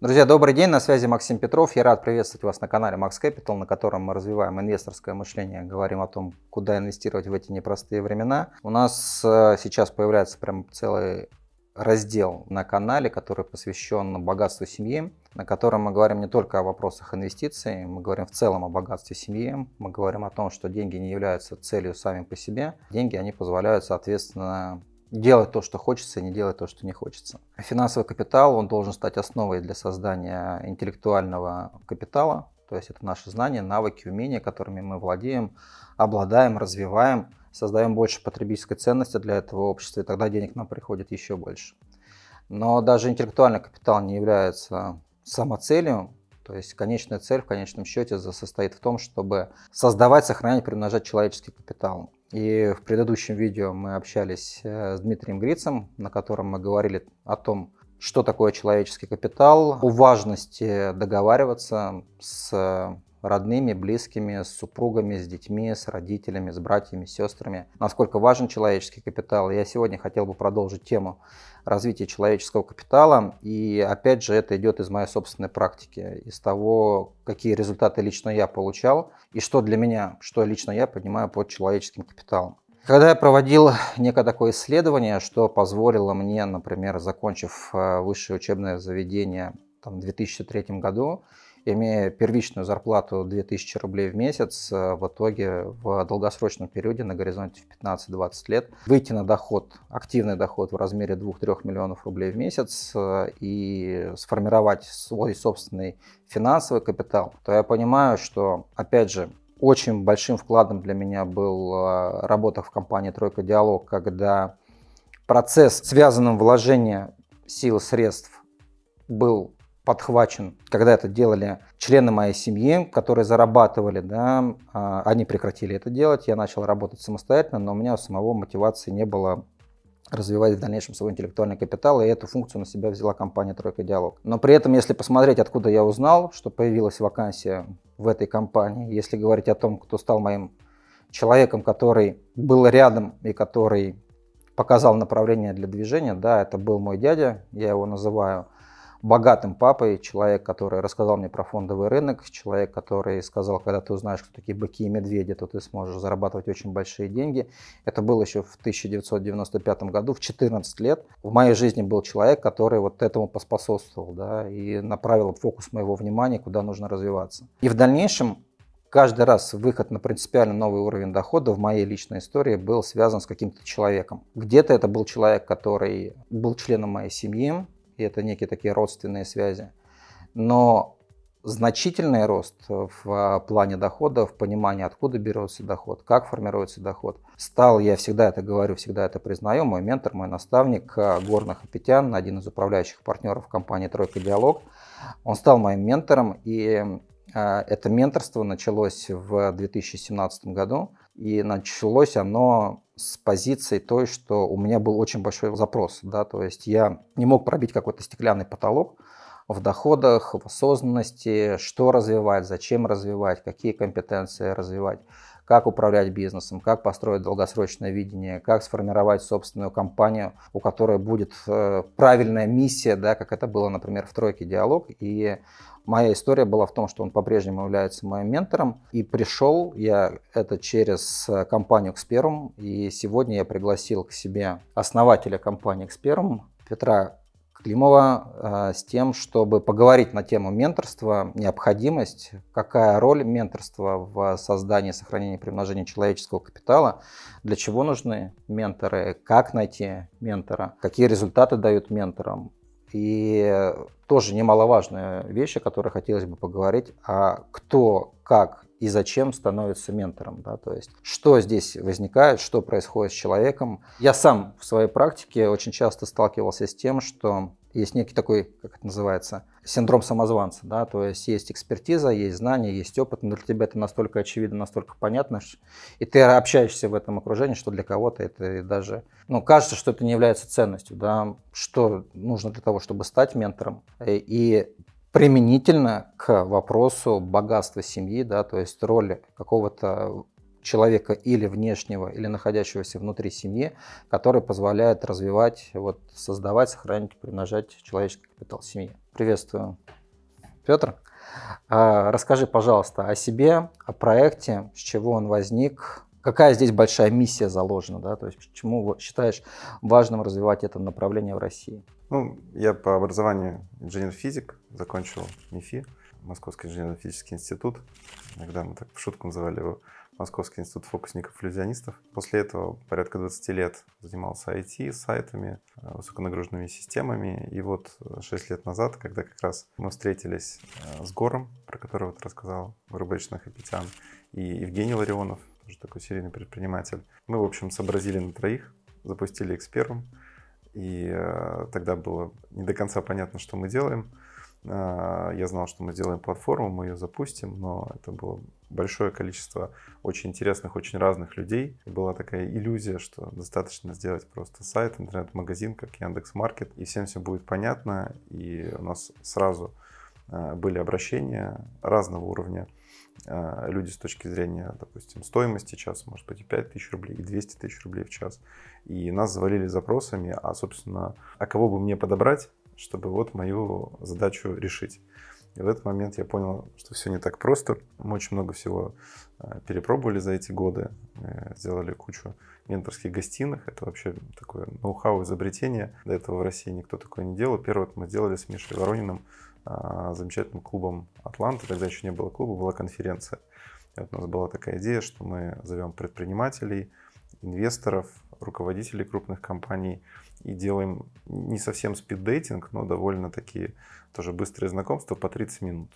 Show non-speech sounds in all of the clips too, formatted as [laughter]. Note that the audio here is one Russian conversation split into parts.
Друзья, добрый день, на связи Максим Петров. Я рад приветствовать вас на канале Max Capital, на котором мы развиваем инвесторское мышление, говорим о том, куда инвестировать в эти непростые времена. У нас э, сейчас появляется прям целый раздел на канале, который посвящен богатству семьи, на котором мы говорим не только о вопросах инвестиций, мы говорим в целом о богатстве семьи, мы говорим о том, что деньги не являются целью сами по себе, деньги, они позволяют, соответственно, делать то, что хочется, и не делать то, что не хочется. Финансовый капитал, он должен стать основой для создания интеллектуального капитала, то есть это наши знания, навыки, умения, которыми мы владеем, обладаем, развиваем, создаем больше потребительской ценности для этого общества, и тогда денег нам приходит еще больше. Но даже интеллектуальный капитал не является самоцелью, то есть конечная цель в конечном счете состоит в том, чтобы создавать, сохранять, приумножать человеческий капитал. И в предыдущем видео мы общались э, с Дмитрием Грицем, на котором мы говорили о том, что такое человеческий капитал, о важности договариваться с родными, близкими, с супругами, с детьми, с родителями, с братьями, с сестрами. Насколько важен человеческий капитал. Я сегодня хотел бы продолжить тему развития человеческого капитала. И опять же, это идет из моей собственной практики, из того, какие результаты лично я получал и что для меня, что лично я понимаю под человеческим капиталом. Когда я проводил некое такое исследование, что позволило мне, например, закончив э, высшее учебное заведение там, в 2003 году, имея первичную зарплату 2000 рублей в месяц, э, в итоге в долгосрочном периоде на горизонте в 15-20 лет выйти на доход, активный доход в размере 2-3 миллионов рублей в месяц э, и сформировать свой собственный финансовый капитал, то я понимаю, что, опять же, очень большим вкладом для меня был э, работа в компании «Тройка Диалог», когда процесс, связанным вложение сил, средств, был подхвачен. Когда это делали члены моей семьи, которые зарабатывали, да, а, они прекратили это делать. Я начал работать самостоятельно, но у меня у самого мотивации не было развивать в дальнейшем свой интеллектуальный капитал, и эту функцию на себя взяла компания «Тройка Диалог». Но при этом, если посмотреть, откуда я узнал, что появилась вакансия в этой компании, если говорить о том, кто стал моим человеком, который был рядом и который показал направление для движения, да, это был мой дядя, я его называю – богатым папой, человек, который рассказал мне про фондовый рынок, человек, который сказал, когда ты узнаешь, кто такие быки и медведи, то ты сможешь зарабатывать очень большие деньги. Это было еще в 1995 году, в 14 лет. В моей жизни был человек, который вот этому поспособствовал, да, и направил фокус моего внимания, куда нужно развиваться. И в дальнейшем каждый раз выход на принципиально новый уровень дохода в моей личной истории был связан с каким-то человеком. Где-то это был человек, который был членом моей семьи, и это некие такие родственные связи. Но значительный рост в а, плане дохода, в понимании, откуда берется доход, как формируется доход. Стал, я всегда это говорю, всегда это признаю, мой ментор, мой наставник а, Горный Хапетян, один из управляющих партнеров компании «Тройка Диалог». Он стал моим ментором, и а, это менторство началось в 2017 году. И началось оно с позиции той, что у меня был очень большой запрос. Да? То есть я не мог пробить какой-то стеклянный потолок в доходах, в осознанности, что развивать, зачем развивать, какие компетенции развивать как управлять бизнесом, как построить долгосрочное видение, как сформировать собственную компанию, у которой будет э, правильная миссия, да, как это было, например, в «Тройке диалог». И моя история была в том, что он по-прежнему является моим ментором. И пришел я это через э, компанию «Эксперум». И сегодня я пригласил к себе основателя компании «Эксперум» Петра Климова а, с тем, чтобы поговорить на тему менторства, необходимость, какая роль менторства в создании, сохранении и примножении человеческого капитала, для чего нужны менторы, как найти ментора, какие результаты дают менторам. И тоже немаловажная вещь, о которой хотелось бы поговорить, а кто, как и зачем становится ментором, да, то есть что здесь возникает, что происходит с человеком. Я сам в своей практике очень часто сталкивался с тем, что есть некий такой, как это называется, синдром самозванца, да, то есть есть экспертиза, есть знания, есть опыт, но для тебя это настолько очевидно, настолько понятно, и ты общаешься в этом окружении, что для кого-то это даже, ну, кажется, что это не является ценностью, да, что нужно для того, чтобы стать ментором, э, и Применительно к вопросу богатства семьи, да, то есть роли какого-то человека или внешнего, или находящегося внутри семьи, который позволяет развивать, вот, создавать, сохранить, примножать человеческий капитал семьи. Приветствую, Петр. А, расскажи, пожалуйста, о себе, о проекте, с чего он возник, какая здесь большая миссия заложена, да, то есть почему считаешь важным развивать это направление в России? Ну, я по образованию инженер-физик, закончил МИФИ, Московский инженерно-физический институт. Иногда мы так в шутку называли его Московский институт фокусников-иллюзионистов. После этого порядка 20 лет занимался IT, сайтами, э, высоконагруженными системами. И вот 6 лет назад, когда как раз мы встретились э, с Гором, про которого ты рассказал, Рубечных и Петян, и Евгений Ларионов, уже такой серийный предприниматель. Мы, в общем, сообразили на троих, запустили эксперум, и э, тогда было не до конца понятно, что мы делаем. Э, я знал, что мы сделаем платформу, мы ее запустим, но это было большое количество очень интересных, очень разных людей. Была такая иллюзия, что достаточно сделать просто сайт, интернет-магазин, как Яндекс.Маркет, и всем все будет понятно, и у нас сразу э, были обращения разного уровня а, люди с точки зрения, допустим, стоимости час, может быть, и 5 тысяч рублей, и 200 тысяч рублей в час. И нас завалили запросами, а, собственно, а кого бы мне подобрать, чтобы вот мою задачу решить. И в этот момент я понял, что все не так просто. Мы очень много всего а, перепробовали за эти годы, э, сделали кучу менторских гостиных. Это вообще такое ноу-хау изобретение. До этого в России никто такое не делал. Первое мы сделали с Мишей Ворониным а, замечательным клубом Атланты, тогда еще не было клуба, была конференция. И вот у нас была такая идея, что мы зовем предпринимателей, инвесторов, руководителей крупных компаний и делаем не совсем спид-дейтинг, но довольно такие тоже быстрые знакомства по 30 минут.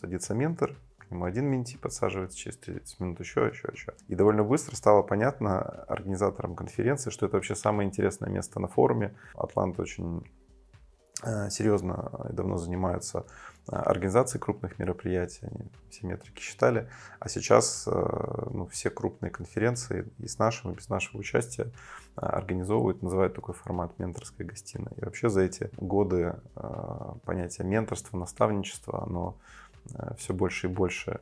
Садится ментор, к нему один менти подсаживается, через 30 минут еще, еще, еще. И довольно быстро стало понятно организаторам конференции, что это вообще самое интересное место на форуме. Атланта очень Э, серьезно и э, давно занимаются э, организацией крупных мероприятий, они все метрики считали, а сейчас ну, все крупные конференции и с нашим, и без нашего участия организовывают, называют такой формат менторской гостиной. И вообще за эти годы понятие менторства, наставничества, оно все больше и больше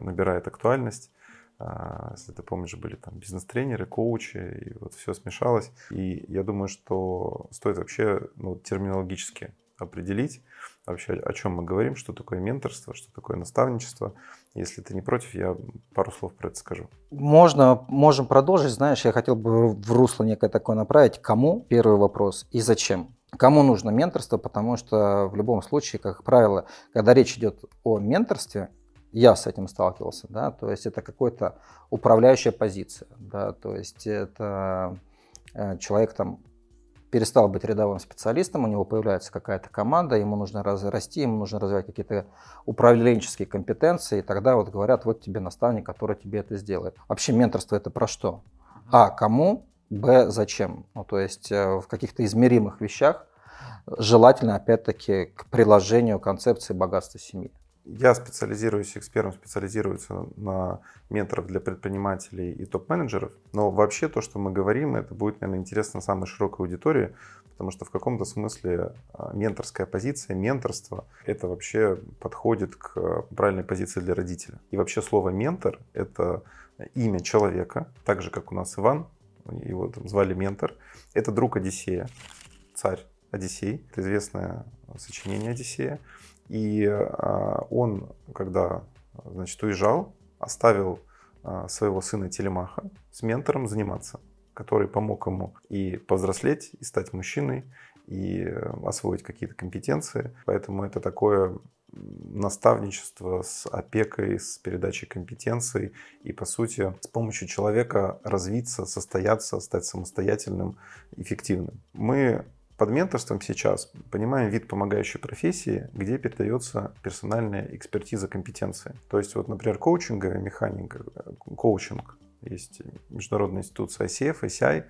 набирает актуальность. А, если ты помнишь, были там бизнес-тренеры, коучи, и вот все смешалось. И я думаю, что стоит вообще ну, терминологически определить вообще, о чем мы говорим, что такое менторство, что такое наставничество. Если ты не против, я пару слов про это скажу. Можно, можем продолжить. Знаешь, я хотел бы в русло некое такое направить. Кому? Первый вопрос. И зачем? Кому нужно менторство? Потому что в любом случае, как правило, когда речь идет о менторстве, я с этим сталкивался, да, то есть это какая-то управляющая позиция, да, то есть это э, человек там перестал быть рядовым специалистом, у него появляется какая-то команда, ему нужно расти, ему нужно развивать какие-то управленческие компетенции, и тогда вот говорят, вот тебе наставник, который тебе это сделает. Вообще менторство это про что? А, кому? Б, зачем? Ну, то есть э, в каких-то измеримых вещах желательно, опять-таки, к приложению концепции богатства семьи. Я специализируюсь, экспертом специализируется на менторов для предпринимателей и топ-менеджеров. Но вообще то, что мы говорим, это будет, наверное, интересно самой широкой аудитории, потому что в каком-то смысле а, менторская позиция, менторство, это вообще подходит к правильной позиции для родителя. И вообще слово «ментор» — это имя человека, так же, как у нас Иван, его там звали ментор. Это друг Одиссея, царь Одиссей, это известное сочинение Одиссея. И а, он, когда значит, уезжал, оставил а, своего сына Телемаха с ментором заниматься, который помог ему и повзрослеть, и стать мужчиной, и освоить какие-то компетенции. Поэтому это такое наставничество с опекой, с передачей компетенций и, по сути, с помощью человека развиться, состояться, стать самостоятельным, эффективным. Мы под менторством сейчас понимаем вид помогающей профессии, где передается персональная экспертиза компетенции. То есть вот, например, коучинговая механика, э, коучинг, есть международная институция ICF, ICI,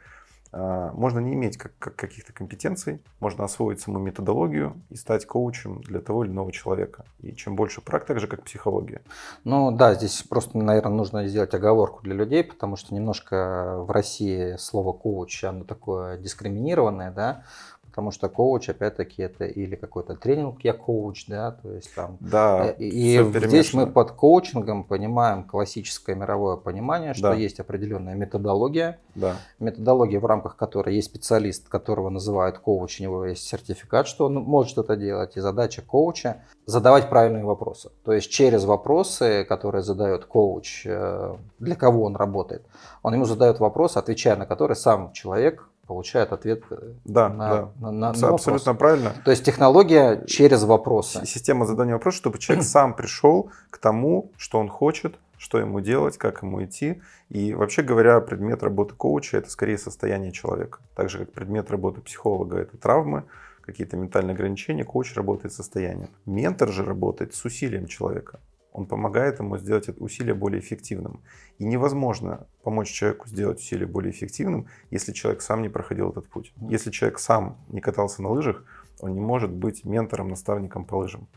а, можно не иметь как, как каких-то компетенций, можно освоить саму методологию и стать коучем для того или иного человека. И чем больше практик, так же как психология. Ну да, здесь просто, наверное, нужно сделать оговорку для людей, потому что немножко в России слово коуч, оно такое дискриминированное, да, потому что коуч, опять-таки, это или какой-то тренинг я коуч, да, то есть там. Да, э, и здесь мы под коучингом понимаем классическое мировое понимание, что да. есть определенная методология, да. методология, в рамках которой есть специалист, которого называют коуч, у него есть сертификат, что он может это делать, и задача коуча задавать правильные вопросы. То есть через вопросы, которые задает коуч, э, для кого он работает, он ему задает вопрос, отвечая на который сам человек получает ответ э, да, на, да. на, на, на вопрос. Абсолютно правильно. То есть технология э, через вопросы. Система задания вопроса, чтобы человек сам пришел к тому, что он хочет, что ему делать, как ему идти. И вообще говоря, предмет работы коуча – это скорее состояние человека. Так же, как предмет работы психолога – это травмы, какие-то ментальные ограничения, коуч работает состоянием. Ментор же работает с усилием человека. Он помогает ему сделать это усилие более эффективным. И невозможно помочь человеку сделать усилие более эффективным, если человек сам не проходил этот путь. Если человек сам не катался на лыжах, он не может быть ментором, наставником по лыжам.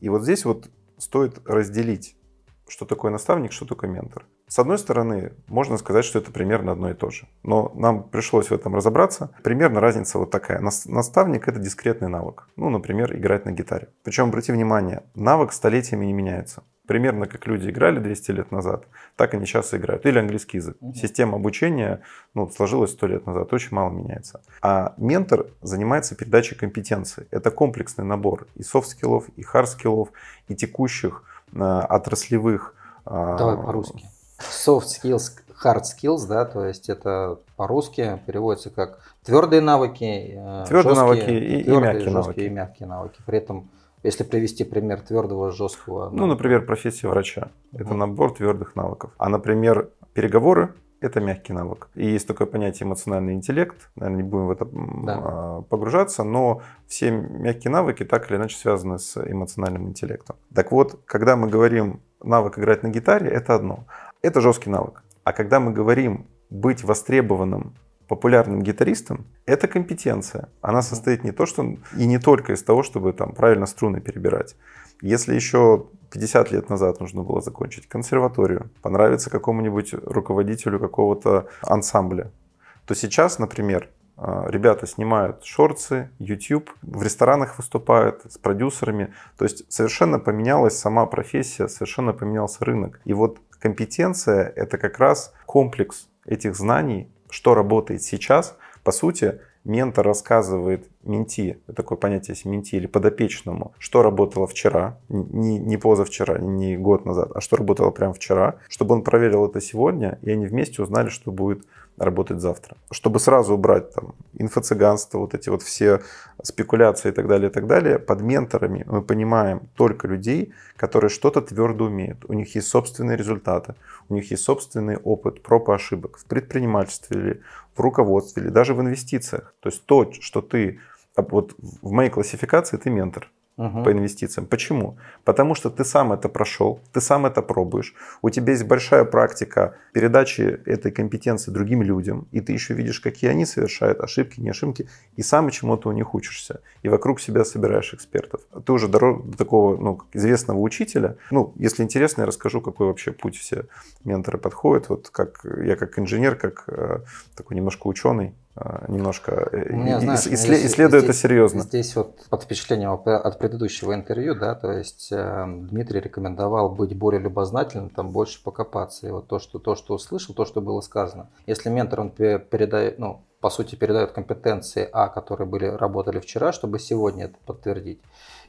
И вот здесь вот стоит разделить, что такое наставник, что такое ментор. С одной стороны, можно сказать, что это примерно одно и то же. Но нам пришлось в этом разобраться. Примерно разница вот такая. Наставник — это дискретный навык. Ну, например, играть на гитаре. Причем, обрати внимание, навык столетиями не меняется примерно как люди играли 200 лет назад, так они сейчас играют. Или английский язык. Угу. Система обучения ну, сложилась 100 лет назад, очень мало меняется. А ментор занимается передачей компетенций. Это комплексный набор и софт-скиллов, и хард-скиллов, и текущих э, отраслевых. Э, Давай по-русски. Soft skills, hard skills, да, то есть это по-русски переводится как твердые навыки, э, твердые жесткие, навыки и, твердые, и мягкие жесткие навыки. и мягкие навыки. При этом если привести пример твердого, жесткого. Ну, ну, например, профессия врача. Это набор твердых навыков. А, например, переговоры это мягкий навык. И есть такое понятие эмоциональный интеллект, наверное, не будем в это да. А, погружаться, но все мягкие навыки так или иначе связаны с эмоциональным интеллектом. Так вот, когда мы говорим навык играть на гитаре, это одно. Это жесткий навык. А когда мы говорим быть востребованным популярным гитаристам это компетенция. Она состоит не то, что и не только из того, чтобы там правильно струны перебирать. Если еще 50 лет назад нужно было закончить консерваторию, понравиться какому-нибудь руководителю какого-то ансамбля, то сейчас, например, а, ребята снимают шорцы, YouTube, в ресторанах выступают с продюсерами. То есть совершенно поменялась сама профессия, совершенно поменялся рынок. И вот компетенция — это как раз комплекс этих знаний, что работает сейчас, по сути, ментор рассказывает менти, такое понятие есть менти или подопечному, что работало вчера, не, не позавчера, не год назад, а что работало прямо вчера, чтобы он проверил это сегодня, и они вместе узнали, что будет работать завтра. Чтобы сразу убрать там инфо-цыганство, вот эти вот все спекуляции и так далее, и так далее, под менторами мы понимаем только людей, которые что-то твердо умеют, у них есть собственные результаты, у них есть собственный опыт проб и ошибок в предпринимательстве или в руководстве или даже в инвестициях. То есть то, что ты а вот в моей классификации ты ментор угу. по инвестициям. Почему? Потому что ты сам это прошел, ты сам это пробуешь, у тебя есть большая практика передачи этой компетенции другим людям, и ты еще видишь, какие они совершают ошибки, не ошибки, и сам чему-то у них учишься, и вокруг себя собираешь экспертов. Ты уже дорог до такого ну, известного учителя. Ну, если интересно, я расскажу, какой вообще путь все менторы подходят. Вот как я как инженер, как э, такой немножко ученый, а, немножко э, меня, знаешь, исслед, здесь, исследует здесь, это серьезно. Здесь вот под впечатлением от предыдущего интервью, да, то есть э, Дмитрий рекомендовал быть более любознательным, там больше покопаться. И вот то, что, то, что услышал, то, что было сказано. Если ментор, он передает, ну, по сути, передает компетенции А, которые были, работали вчера, чтобы сегодня это подтвердить.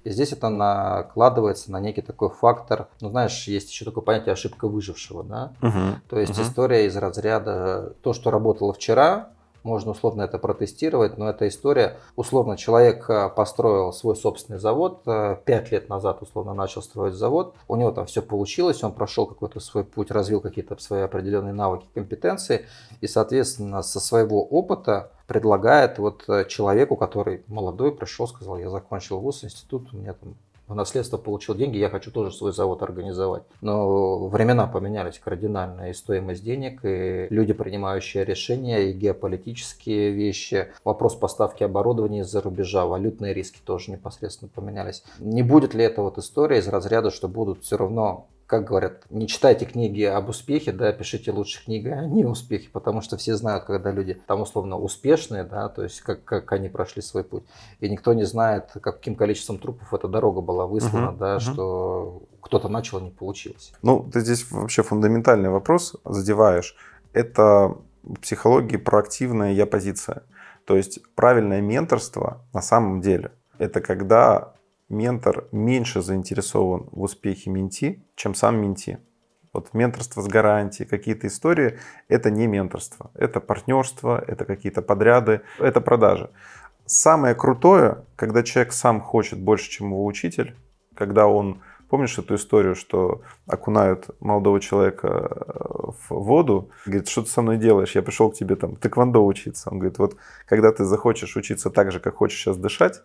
И здесь это накладывается на некий такой фактор, ну знаешь, есть еще такое понятие ошибка выжившего, да? Угу, То есть угу. история из разряда то, что работало вчера, можно условно это протестировать, но эта история, условно, человек э, построил свой собственный завод, э, пять лет назад, условно, начал строить завод, у него там все получилось, он прошел какой-то свой путь, развил какие-то свои определенные навыки, компетенции, и, соответственно, со своего опыта предлагает вот э, человеку, который молодой, пришел, сказал, я закончил вуз, институт, у меня там в наследство получил деньги, я хочу тоже свой завод организовать. Но времена поменялись кардинально, и стоимость денег, и люди, принимающие решения, и геополитические вещи, вопрос поставки оборудования из-за рубежа, валютные риски тоже непосредственно поменялись. Не будет ли это вот история из разряда, что будут все равно как говорят, не читайте книги об успехе, да, пишите лучше книги о неуспехе, потому что все знают, когда люди там условно успешные, да, то есть как, как они прошли свой путь. И никто не знает, каким количеством трупов эта дорога была выслана, угу, да, угу. что кто-то начал, а не получилось. Ну, ты здесь вообще фундаментальный вопрос задеваешь. Это в психологии проактивная я-позиция. То есть правильное менторство на самом деле это когда ментор меньше заинтересован в успехе менти, чем сам менти. Вот менторство с гарантией, какие-то истории, это не менторство. Это партнерство, это какие-то подряды, это продажи. Самое крутое, когда человек сам хочет больше, чем его учитель, когда он Помнишь эту историю, что окунают молодого человека э, в воду? Говорит, что ты со мной делаешь? Я пришел к тебе там тэквондо учиться. Он говорит, вот когда ты захочешь учиться так же, как хочешь сейчас дышать,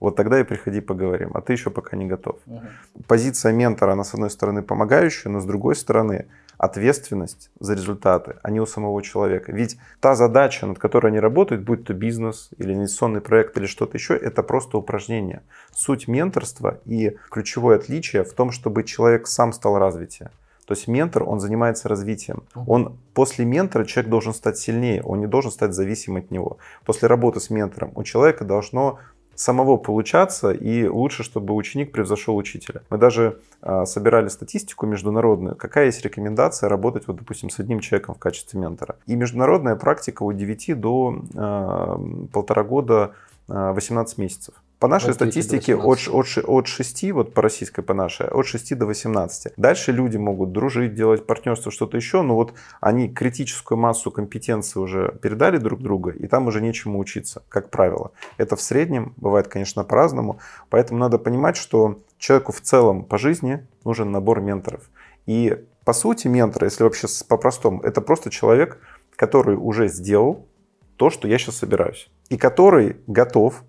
вот тогда и приходи поговорим, а ты еще пока не готов. Угу. Позиция ментора, она с одной стороны помогающая, но с другой стороны ответственность за результаты, а не у самого человека. Ведь та задача, над которой они работают, будь то бизнес или инвестиционный проект или что-то еще, это просто упражнение. Суть менторства и ключевое отличие в том, чтобы человек сам стал развитие. То есть ментор, он занимается развитием. Он после ментора человек должен стать сильнее, он не должен стать зависим от него. После работы с ментором у человека должно самого получаться, и лучше, чтобы ученик превзошел учителя. Мы даже а, собирали статистику международную, какая есть рекомендация работать, вот, допустим, с одним человеком в качестве ментора. И международная практика от 9 до а, полтора года а, 18 месяцев. По нашей от статистике от, от, от 6, вот по российской, по нашей, от 6 до 18. Дальше люди могут дружить, делать партнерство, что-то еще, но вот они критическую массу компетенции уже передали друг другу, и там уже нечему учиться, как правило. Это в среднем, бывает, конечно, по-разному, поэтому надо понимать, что человеку в целом по жизни нужен набор менторов. И по сути ментор, если вообще по-простому, это просто человек, который уже сделал то, что я сейчас собираюсь, и который готов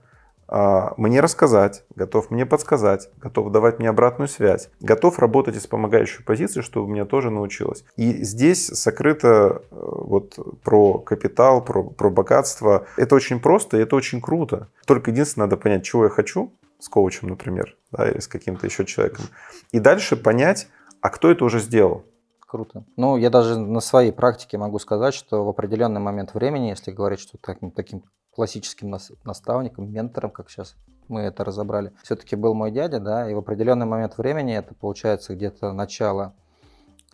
а, мне рассказать, готов мне подсказать, готов давать мне обратную связь, готов работать из помогающей позиции, чтобы у меня тоже научилось. И здесь сокрыто э, вот про капитал, про, про богатство. Это очень просто и это очень круто. Только единственное, надо понять, чего я хочу с коучем, например, да, или с каким-то еще человеком. И дальше понять, а кто это уже сделал. Круто. Ну, я даже на своей практике могу сказать, что в определенный момент времени, если говорить, что таким, таким классическим нас, наставником, ментором, как сейчас мы это разобрали, все-таки был мой дядя, да, и в определенный момент времени, это получается где-то начало,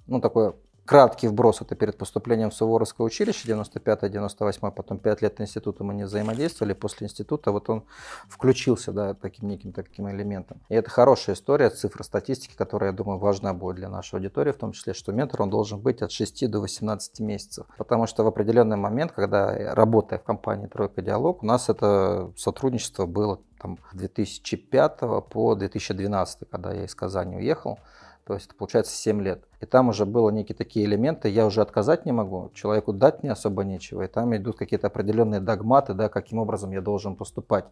ну, такое краткий вброс это перед поступлением в Суворовское училище, 95-98, потом 5 лет института мы не взаимодействовали, после института вот он включился, да, таким неким таким элементом. И это хорошая история, цифра статистики, которая, я думаю, важна будет для нашей аудитории, в том числе, что ментор, он должен быть от 6 до 18 месяцев, потому что в определенный момент, когда работая в компании «Тройка Диалог», у нас это сотрудничество было там 2005 по 2012, когда я из Казани уехал, то есть это получается 7 лет. И там уже было некие такие элементы, я уже отказать не могу, человеку дать не особо нечего, и там идут какие-то определенные догматы, да, каким образом я должен поступать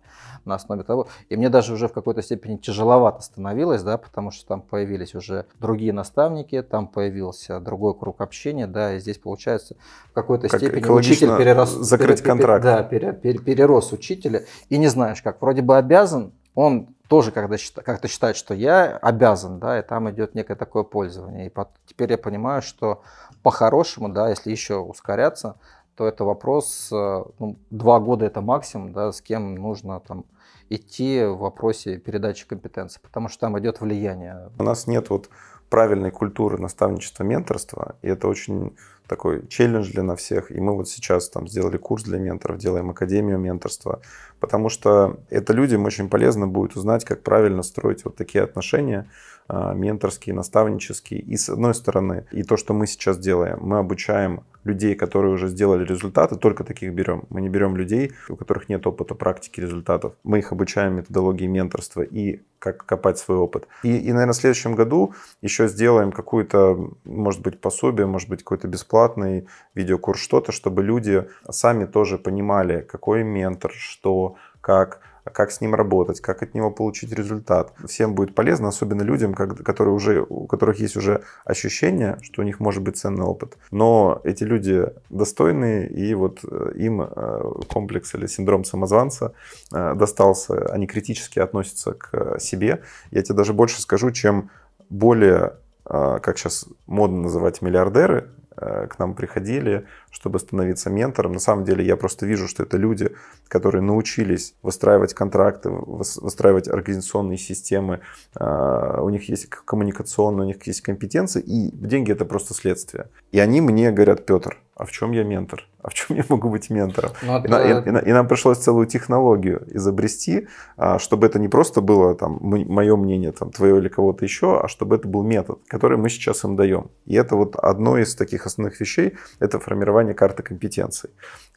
на основе того. И мне даже уже в какой-то степени тяжеловато становилось, да, потому что там появились уже другие наставники, там появился другой круг общения, да, и здесь получается в какой-то как степени учитель перерос... Закрыть контракт. Пере, да, пере, пере, перерос учителя, и не знаешь как, вроде бы обязан, он тоже когда как-то считает, что я обязан, да, и там идет некое такое пользование. И под, теперь я понимаю, что по-хорошему, да, если еще ускоряться, то это вопрос, э, ну, два года это максимум, да, с кем нужно там идти в вопросе передачи компетенций, потому что там идет влияние. У нас нет вот правильной культуры наставничества, менторства, и это очень такой челлендж для на всех. И мы вот сейчас там сделали курс для менторов, делаем академию менторства, потому что это людям очень полезно будет узнать, как правильно строить вот такие отношения а, менторские, наставнические. И с одной стороны, и то, что мы сейчас делаем, мы обучаем людей, которые уже сделали результаты, только таких берем. Мы не берем людей, у которых нет опыта практики результатов. Мы их обучаем методологии менторства и как копать свой опыт. И, и наверное, в следующем году еще сделаем какую-то, может быть, пособие, может быть, какой-то бесплатный бесплатный видеокурс, что-то, чтобы люди сами тоже понимали, какой ментор, что, как, как с ним работать, как от него получить результат. Всем будет полезно, особенно людям, которые уже, у которых есть уже ощущение, что у них может быть ценный опыт. Но эти люди достойные, и вот э, им э, комплекс или синдром самозванца э, достался. Они критически относятся к себе. Я тебе даже больше скажу, чем более как сейчас модно называть миллиардеры, Э, к нам приходили, чтобы становиться ментором. На самом деле я просто вижу, что это люди, которые научились выстраивать контракты, выстраивать организационные системы, э, у них есть коммуникационные, у них есть компетенции, и деньги это просто следствие. И они мне говорят, Петр, а в чем я ментор? А в чем я могу быть ментором? Но ну, и, это... и, и, и нам пришлось целую технологию изобрести, а, чтобы это не просто было там, мое мнение, там, твое или кого-то еще, а чтобы это был метод, который мы сейчас им даем. И это вот одно из таких основных вещей, это формирование карты компетенций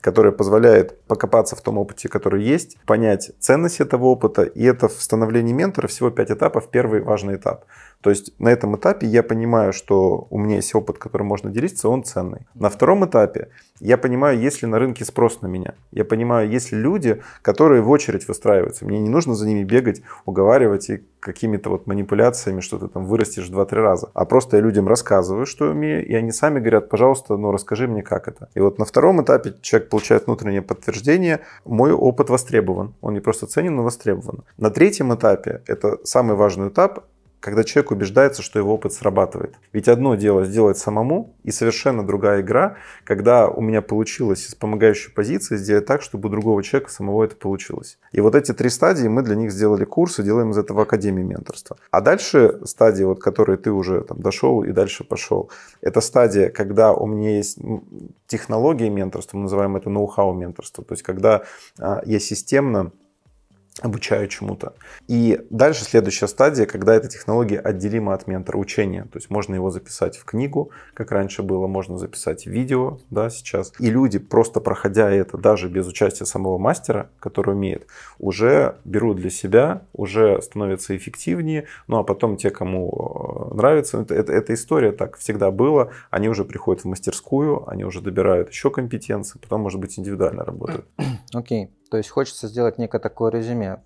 которая позволяет покопаться в том опыте, который есть, понять ценность этого опыта. И это в становлении ментора всего пять этапов, первый важный этап. То есть на этом этапе я понимаю, что у меня есть опыт, которым можно делиться, он ценный. На втором этапе я понимаю, есть ли на рынке спрос на меня. Я понимаю, есть ли люди, которые в очередь выстраиваются. Мне не нужно за ними бегать, уговаривать и какими-то вот манипуляциями, что ты там вырастешь два-три раза. А просто я людям рассказываю, что умею, и они сами говорят, пожалуйста, ну расскажи мне, как это. И вот на втором этапе человек получает внутреннее подтверждение, мой опыт востребован. Он не просто ценен, но востребован. На третьем этапе, это самый важный этап, когда человек убеждается, что его опыт срабатывает. Ведь одно дело сделать самому, и совершенно другая игра, когда у меня получилось из помогающей позиции сделать так, чтобы у другого человека самого это получилось. И вот эти три стадии мы для них сделали курсы, делаем из этого Академии менторства. А дальше стадии, вот, которые ты уже там дошел и дальше пошел, это стадия, когда у меня есть технология менторства, мы называем это ноу-хау менторства, то есть когда а, я системно обучаю чему-то. И дальше следующая стадия, когда эта технология отделима от ментора учения. То есть можно его записать в книгу, как раньше было, можно записать в видео, да, сейчас. И люди, просто проходя это, даже без участия самого мастера, который умеет, уже берут для себя, уже становятся эффективнее, ну а потом те, кому э, нравится, ну, это, это, эта история так всегда была, они уже приходят в мастерскую, они уже добирают еще компетенции, потом, может быть, индивидуально работают. Окей. Okay. То есть хочется сделать некое такое резюме,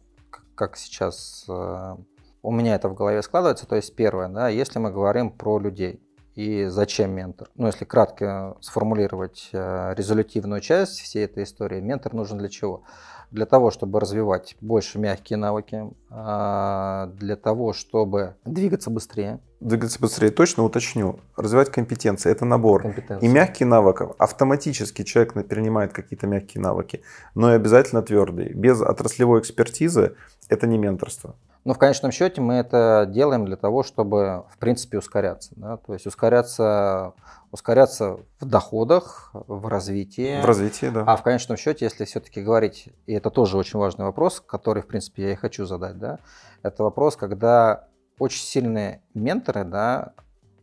как сейчас э, у меня это в голове складывается. То есть первое, да, если мы говорим про людей и зачем ментор. Ну, если кратко сформулировать э, резолютивную часть всей этой истории, ментор нужен для чего? для того, чтобы развивать больше мягкие навыки, а, для того, чтобы двигаться быстрее. Двигаться быстрее, точно уточню. Развивать компетенции – это набор и мягких навыков. Автоматически человек перенимает какие-то мягкие навыки, но и обязательно твердые. Без отраслевой экспертизы это не менторство. Но в конечном счете мы это делаем для того, чтобы, в принципе, ускоряться. Да? То есть ускоряться ускоряться в доходах, в развитии. В развитии, да. А в конечном счете, если все-таки говорить, и это тоже очень важный вопрос, который, в принципе, я и хочу задать, да, это вопрос, когда очень сильные менторы, да,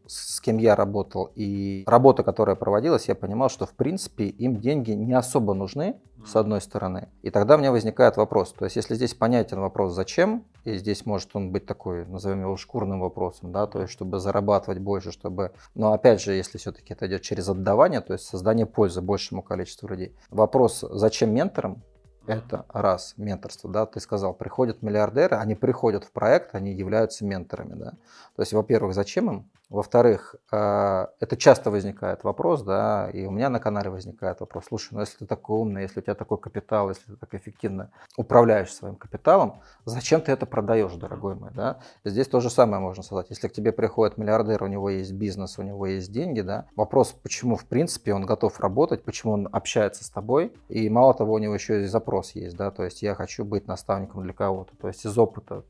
с кем я работал, и работа, которая проводилась, я понимал, что, в принципе, им деньги не особо нужны, с одной стороны. И тогда у меня возникает вопрос. То есть, если здесь понятен вопрос «зачем?», и здесь может он быть такой, назовем его шкурным вопросом, да, то есть, чтобы зарабатывать больше, чтобы... Но опять же, если все-таки это идет через отдавание, то есть создание пользы большему количеству людей. Вопрос «зачем менторам?» Это раз, менторство, да, ты сказал, приходят миллиардеры, они приходят в проект, они являются менторами, да. То есть, во-первых, зачем им? Во-вторых, а, это часто возникает вопрос, да, и у меня на канале возникает вопрос, слушай, ну если ты такой умный, если у тебя такой капитал, если ты так эффективно управляешь своим капиталом, зачем ты это продаешь, дорогой мой, да? Здесь то же самое можно сказать. Если к тебе приходит миллиардер, у него есть бизнес, у него есть деньги, да, вопрос, почему в принципе он готов работать, почему он общается с тобой, и мало того, у него еще и запрос есть, да, то есть я хочу быть наставником для кого-то, то есть из опыта,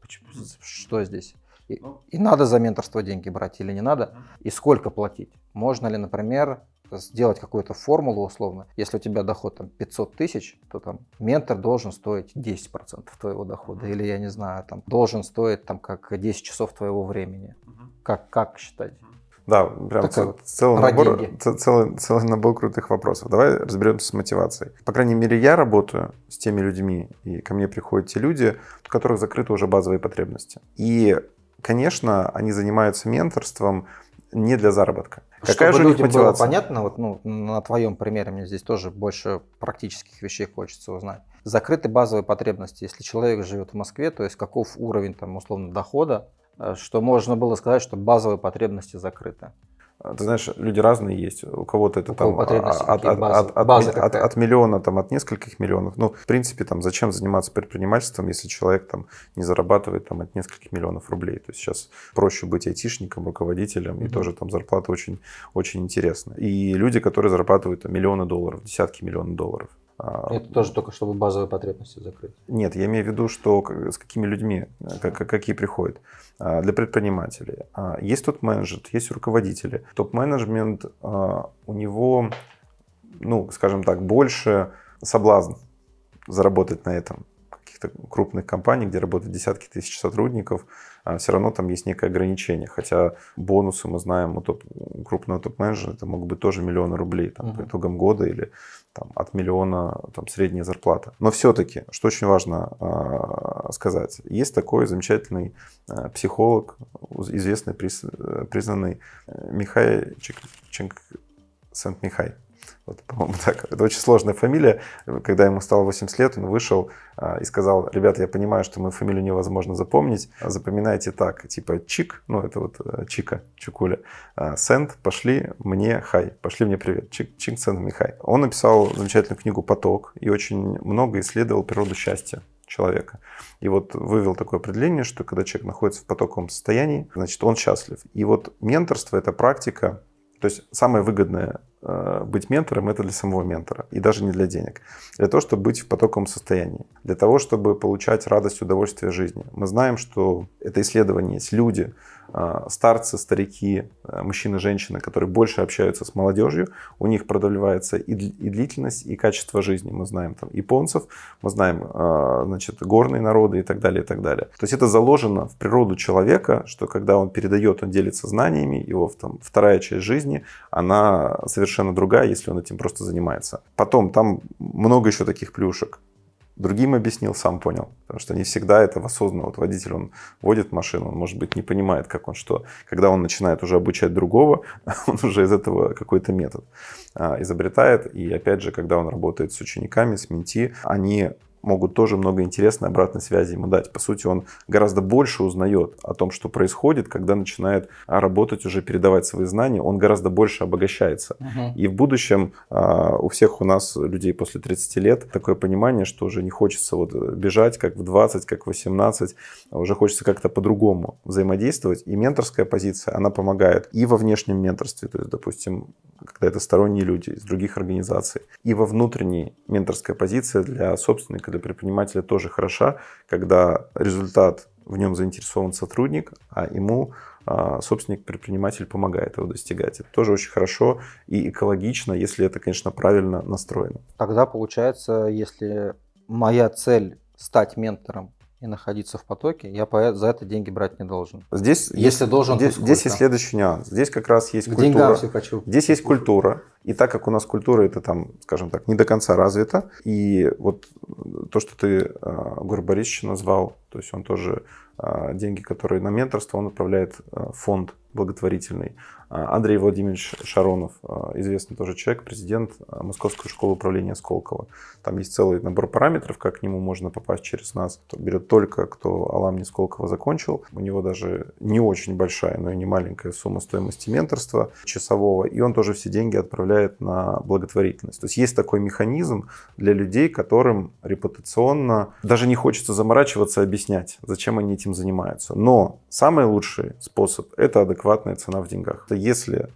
что здесь? И, ну. и надо за менторство деньги брать или не надо, и сколько платить. Можно ли, например, сделать какую-то формулу условно. Если у тебя доход там 500 тысяч, то там ментор должен стоить 10% твоего дохода. Или, я не знаю, там должен стоить там как 10 часов твоего времени. Как, как считать? Да, прям так, цел, целый, набор, целый, целый набор крутых вопросов. Давай разберемся с мотивацией. По крайней мере, я работаю с теми людьми, и ко мне приходят те люди, у которых закрыты уже базовые потребности. И конечно, они занимаются менторством не для заработка. Какая Чтобы же у них мотивация? Было понятно, вот ну, на твоем примере мне здесь тоже больше практических вещей хочется узнать. Закрыты базовые потребности. Если человек живет в Москве, то есть каков уровень там условно дохода, э, что можно было сказать, что базовые потребности закрыты. А, ты знаешь, люди разные есть. У кого-то это У там а, от, от, От, от, от, от миллиона, там, от нескольких миллионов. Ну, в принципе, там, зачем заниматься предпринимательством, если человек там не зарабатывает там от нескольких миллионов рублей. То есть сейчас проще быть айтишником, руководителем, mm-hmm. и тоже там зарплата очень, очень интересная. И люди, которые зарабатывают там, миллионы долларов, десятки миллионов долларов. А, Это тоже только чтобы базовые потребности закрыть. Нет, я имею в виду, что с какими людьми, как, э, какие приходят а, для предпринимателей. А, есть тут менеджер, есть руководители. Топ-менеджмент у него, ну, скажем так, больше соблазн заработать на этом каких-то крупных компаний, где работают десятки тысяч сотрудников, а, все равно там есть некое ограничение. Хотя бонусы, мы знаем, у топ, крупного топ-менеджера это могут быть тоже миллионы рублей там, угу. по итогам года или там, от миллиона там, средняя зарплата. Но все-таки, что очень важно э, сказать, есть такой замечательный а, э, психолог, известный, приз, признанный э, Михай Чек, Чек, Сент-Михай. Вот, по-моему, [laughs] так. Это очень сложная фамилия. Когда ему стало 80 лет, он вышел а, и сказал, ребята, я понимаю, что мою фамилию невозможно запомнить. Запоминайте так, типа Чик, ну это вот э, Чика, Чикуля. А, Сент, пошли мне хай, пошли мне привет. Чик, Чик, Сент, мне Он написал замечательную книгу «Поток» и очень много исследовал природу счастья человека. И вот вывел такое определение, что когда человек находится в потоком состоянии, значит, он счастлив. И вот менторство – это практика, то есть самое выгодное Э, быть ментором, это для самого ментора. И даже не для денег. Для того, чтобы быть в потоковом состоянии. Для того, чтобы получать радость, удовольствие жизни. Мы знаем, что это исследование есть. Люди, а, старцы, старики, э, мужчины, женщины, которые больше общаются с молодежью, у них продавливается и, и длительность, и качество жизни. Мы знаем там японцев, мы знаем а, значит, горные народы и так далее, и так далее. То есть это заложено в природу человека, что когда он передает, он делится знаниями, его там, вторая часть жизни, она совершенно другая, если он этим просто занимается. Потом там много еще таких плюшек другим объяснил, сам понял. Потому что не всегда это осознанно. Вот водитель, он водит машину, он, может быть, не понимает, как он что. Когда он начинает уже обучать другого, [laughs] он уже из этого какой-то метод а, изобретает. И опять же, когда он работает с учениками, с менти, они могут тоже много интересной обратной связи ему дать. По сути, он гораздо больше узнает о том, что происходит, когда начинает а, работать уже, передавать свои знания, он гораздо больше обогащается. Угу. И в будущем а, у всех у нас, людей после 30 лет, такое понимание, что уже не хочется вот э, бежать как в 20, как в 18, а уже хочется как-то по-другому взаимодействовать. И менторская позиция, она помогает и во внешнем менторстве, то есть, допустим, когда это сторонние люди из других организаций, и во внутренней менторская позиция для собственной поддержка для предпринимателя тоже хороша, когда результат в нем заинтересован сотрудник, а ему а, собственник-предприниматель помогает его достигать. Это тоже очень хорошо и экологично, если это, конечно, правильно настроено. Тогда получается, если моя цель стать ментором и находиться в потоке, я э, за это деньги брать не должен. Здесь, если есть, должен, здесь, здесь есть следующий нюанс. Здесь как раз есть К культура. все хочу. Здесь есть культура. И так как у нас культура это там, скажем так, не до конца развита, и вот то, что ты а, Гор Борисович назвал, то есть он тоже а, деньги, которые на менторство, он отправляет а, в фонд благотворительный. А, Андрей Владимирович Шаронов, а, известный тоже человек, президент а, Московской школы управления Сколково. Там есть целый набор параметров, как к нему можно попасть через нас. Берет только, кто Аламни Сколково закончил. У него даже не очень большая, но и не маленькая сумма стоимости менторства часового. И он тоже все деньги отправляет на благотворительность. То есть есть такой механизм для людей, которым репутационно даже не хочется заморачиваться, объяснять, зачем они этим занимаются. Но самый лучший способ – это адекватная цена в деньгах если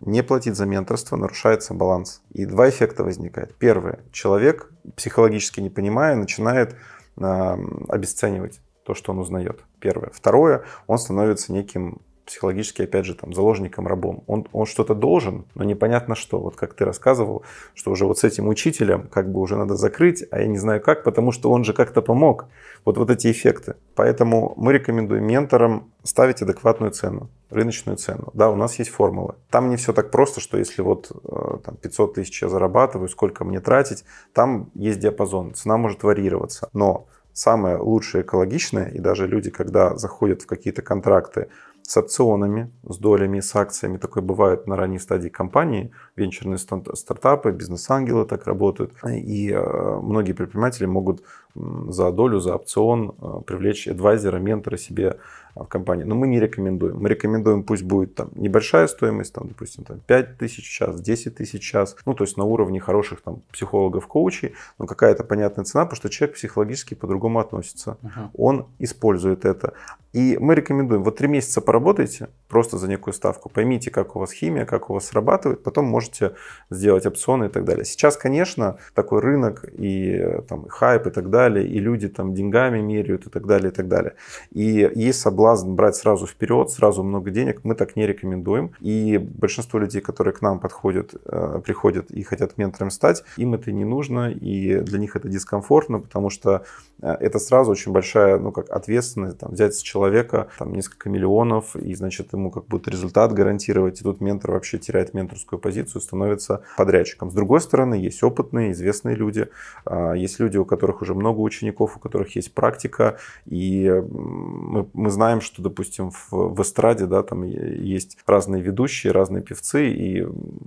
не платить за менторство, нарушается баланс. И два эффекта возникает. Первое. Человек, психологически не понимая, начинает э, обесценивать то, что он узнает. Первое. Второе. Он становится неким психологически, опять же, там, заложником, рабом. Он, он что-то должен, но непонятно что. Вот как ты рассказывал, что уже вот с этим учителем как бы уже надо закрыть, а я не знаю как, потому что он же как-то помог. Вот, вот эти эффекты. Поэтому мы рекомендуем менторам ставить адекватную цену, рыночную цену. Да, у нас есть формулы. Там не все так просто, что если вот э, там, 500 тысяч я зарабатываю, сколько мне тратить, там есть диапазон, цена может варьироваться. Но самое лучшее экологичное, и даже люди, когда заходят в какие-то контракты, с опционами, с долями, с акциями, такое бывает на ранней стадии компании – венчурные стартапы, бизнес-ангелы так работают. И э, многие предприниматели могут за долю, за опцион э, привлечь адвайзера, ментора себе э, в компании. Но мы не рекомендуем. Мы рекомендуем, пусть будет там небольшая стоимость, там, допустим, там, 5 тысяч в час, 10 тысяч в час. Ну, то есть на уровне хороших там психологов, коучей, но какая-то понятная цена, потому что человек психологически по-другому относится. Uh-huh. Он использует это. И мы рекомендуем, вот три месяца поработайте, просто за некую ставку. Поймите, как у вас химия, как у вас срабатывает, потом можете сделать опционы и так далее. Сейчас, конечно, такой рынок и э, там, и хайп и так далее, и люди там деньгами меряют и так далее, и так далее. И есть соблазн брать сразу вперед, сразу много денег. Мы так не рекомендуем. И большинство людей, которые к нам подходят, э, приходят и хотят ментором стать, им это не нужно, и для них это дискомфортно, потому что э, это сразу очень большая, ну, как ответственность, там, взять с человека там, несколько миллионов и, значит, ему как будто результат гарантировать. И тут ментор вообще теряет менторскую позицию, становится подрядчиком. С другой стороны, есть опытные, известные люди, а, есть люди, у которых уже много учеников, у которых есть практика, и мы, мы знаем, что, допустим, в, в эстраде, да, там есть разные ведущие, разные певцы, и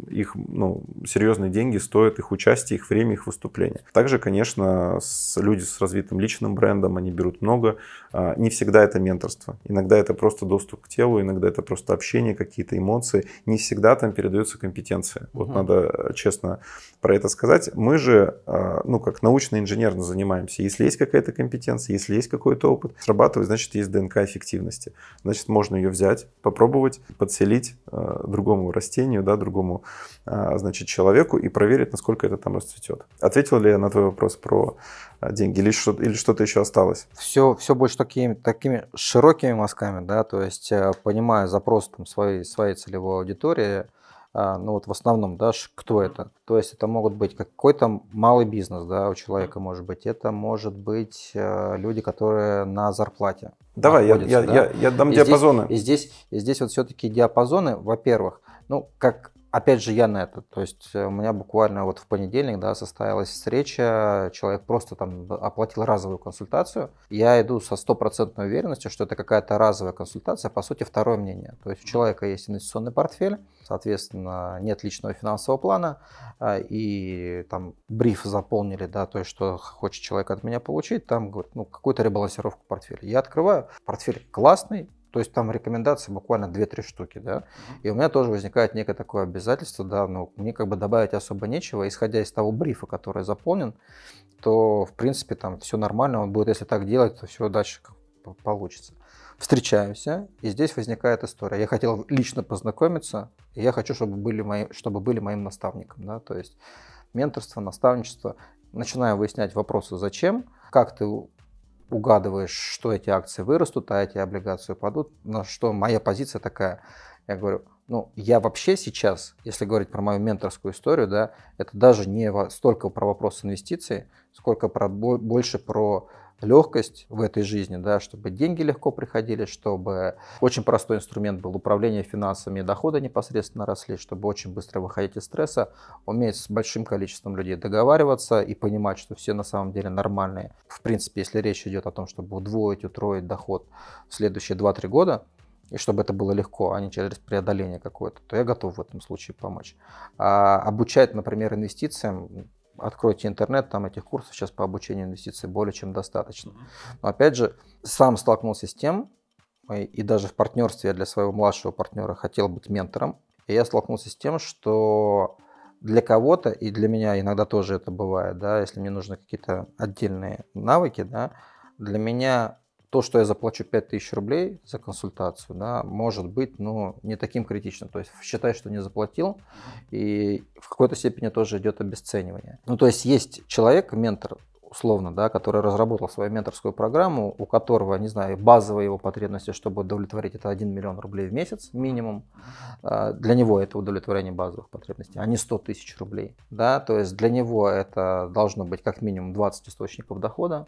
их, ну, серьезные деньги стоят их участие, их время, их выступление. Также, конечно, с, люди с развитым личным брендом, они берут много. А, не всегда это менторство. Иногда это просто доступ к телу, иногда это это просто общение, какие-то эмоции. Не всегда там передается компетенция. Вот угу. надо э, честно про это сказать. Мы же, э, ну, как научно-инженерно занимаемся. Если есть какая-то компетенция, если есть какой-то опыт, срабатывает, значит, есть ДНК эффективности. Значит, можно ее взять, попробовать, подселить э, другому растению, да, другому, значит, человеку и проверить, насколько это там расцветет. Ответил ли я на твой вопрос про деньги или что-то, или что-то еще осталось? Все, все больше такими, такими широкими мазками, да, то есть понимаю запрос там, своей, своей целевой аудитории, а, ну вот в основном, да, кто это? То есть это могут быть какой-то малый бизнес, да, у человека может быть, это может быть э, люди, которые на зарплате. Давай, я, я, я, я дам и диапазоны. Здесь, и здесь, и здесь вот все-таки диапазоны, во-первых, ну как опять же, я на это. То есть э, у меня буквально вот в понедельник, да, состоялась встреча, человек просто там оплатил разовую консультацию. Я иду со стопроцентной уверенностью, что это какая-то разовая консультация, а по сути, второе мнение. То есть у человека есть инвестиционный портфель, соответственно, нет личного финансового плана, а, и там бриф заполнили, да, то есть что хочет человек от меня получить, там, говорит, ну, какую-то ребалансировку портфеля. Я открываю, портфель классный, то есть там рекомендации буквально 2-3 штуки, да. И у меня тоже возникает некое такое обязательство, да, но ну, мне как бы добавить особо нечего, исходя из того брифа, который заполнен, то в принципе там все нормально, он будет, если так делать, то все дальше получится. Встречаемся, и здесь возникает история. Я хотел лично познакомиться, и я хочу, чтобы были, мои, чтобы были моим наставником, да, то есть менторство, наставничество. Начинаю выяснять вопросы, зачем, как ты угадываешь, что эти акции вырастут, а эти облигации упадут, на что моя позиция такая. Я говорю, ну, я вообще сейчас, если говорить про мою менторскую историю, да, это даже не столько про вопрос инвестиций, сколько про, больше про легкость в этой жизни, да, чтобы деньги легко приходили, чтобы очень простой инструмент был управление финансами, доходы непосредственно росли, чтобы очень быстро выходить из стресса, уметь с большим количеством людей договариваться и понимать, что все на самом деле нормальные. В принципе, если речь идет о том, чтобы удвоить, утроить доход в следующие 2-3 года, и чтобы это было легко, а не через преодоление какое-то, то я готов в этом случае помочь. А обучать, например, инвестициям откройте интернет, там этих курсов сейчас по обучению инвестиций более чем достаточно. Но опять же, сам столкнулся с тем, э, и даже в партнерстве я для своего младшего партнера хотел быть ментором, и я столкнулся с тем, что для кого-то, и для меня иногда тоже это бывает, да, если мне нужны какие-то отдельные навыки, да, для меня то, что я заплачу 5000 рублей за консультацию, да, может быть, но ну, не таким критичным. То есть считай, что не заплатил, и в какой-то степени тоже идет обесценивание. Ну, то есть есть человек, ментор, условно, да, который разработал свою менторскую программу, у которого, не знаю, базовые его потребности, чтобы удовлетворить, это 1 миллион рублей в месяц минимум. А, для него это удовлетворение базовых потребностей, а не 100 тысяч рублей. Да? То есть для него это должно быть как минимум 20 источников дохода.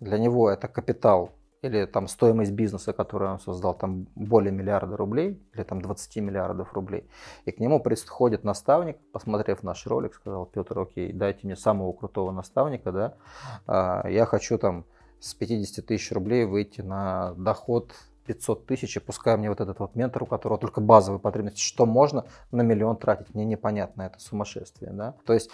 Для него это капитал или там стоимость бизнеса, который он создал, там более миллиарда рублей, или там 20 миллиардов рублей. И к нему приходит наставник, посмотрев наш ролик, сказал, Петр, окей, дайте мне самого крутого наставника, да, а, я хочу там с 50 тысяч рублей выйти на доход 500 тысяч, и пускай мне вот этот вот ментор, у которого только базовые потребности, что можно на миллион тратить, мне непонятно, это сумасшествие, да. То есть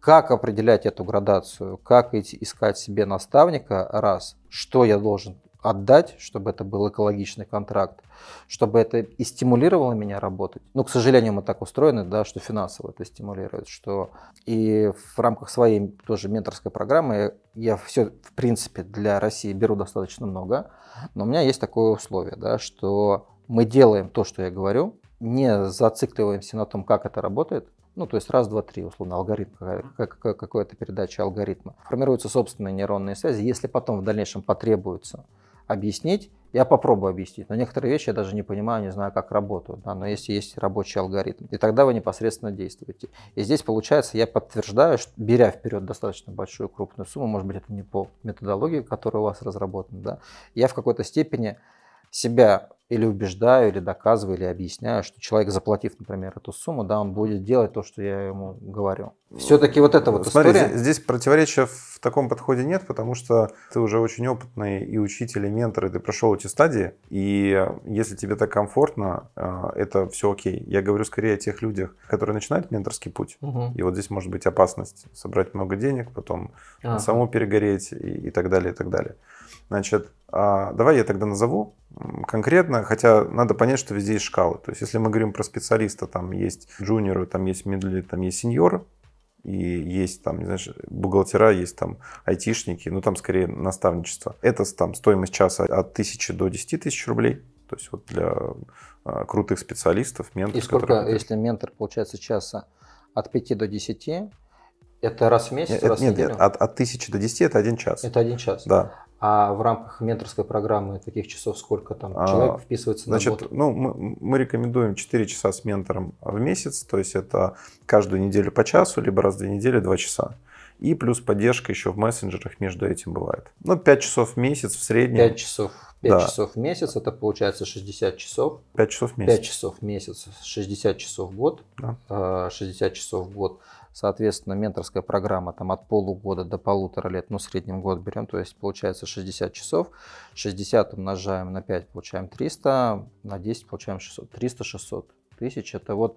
как определять эту градацию? Как идти искать себе наставника? Раз. Что я должен отдать, чтобы это был экологичный контракт, чтобы это и стимулировало меня работать. Ну, к сожалению, мы так устроены, да, что финансово это стимулирует, что и в рамках своей тоже менторской программы я все, в принципе, для России беру достаточно много, но у меня есть такое условие, да, что мы делаем то, что я говорю, не зацикливаемся на том, как это работает, ну, то есть раз, два, три, условно, алгоритм, какая-то передача алгоритма. Формируются собственные нейронные связи. Если потом в дальнейшем потребуется объяснить, я попробую объяснить, но некоторые вещи я даже не понимаю, не знаю, как работают. Да, но если есть рабочий алгоритм, и тогда вы непосредственно действуете. И здесь, получается, я подтверждаю, что, беря вперед достаточно большую крупную сумму, может быть, это не по методологии, которая у вас разработана, да, я в какой-то степени себя или убеждаю, или доказываю, или объясняю, что человек, заплатив, например, эту сумму, да, он будет делать то, что я ему говорю. Все-таки вот это вот Смотри, история. Здесь, здесь противоречия в таком подходе нет, потому что ты уже очень опытный и учитель, и ментор, и ты прошел эти стадии, и если тебе так комфортно, э, это все окей. Я говорю скорее о тех людях, которые начинают менторский путь, угу. и вот здесь может быть опасность собрать много денег, потом а. самому перегореть и, и так далее, и так далее. Значит, а, давай я тогда назову конкретно, хотя надо понять, что везде есть шкалы. То есть, если мы говорим про специалиста, там есть джуниоры, там есть мидли, там есть сеньоры, и есть там, не знаешь, бухгалтера, есть там айтишники, ну там скорее наставничество. Это там стоимость часа от 1000 до 10 тысяч рублей, то есть вот для а, крутых специалистов, менторов. И сколько, которые... если ментор получается часа от 5 до 10, это раз в месяц, нет, раз нет, в неделю? Нет, от, от 1000 до 10 это один час. Это один час. Да. А в рамках менторской программы таких часов сколько там а, человек а, вписывается значит, на Значит, ну, мы, мы рекомендуем 4 часа с ментором в месяц, то есть это каждую неделю по часу, либо раз в две недели 2 часа. И плюс поддержка еще в мессенджерах между этим бывает. Ну, 5 часов в месяц в среднем. 5 часов 5 да. часов в месяц, это получается 60 часов. 5 часов в месяц. 5 часов в месяц, 60 часов в год. Да. 60 а, часов в год. Соответственно, менторская программа там от полугода до полутора лет, ну, в среднем год берем, то есть получается 60 часов. 60 умножаем на 5, получаем 300, на 10 получаем 600. 300, 600 тысяч, это вот,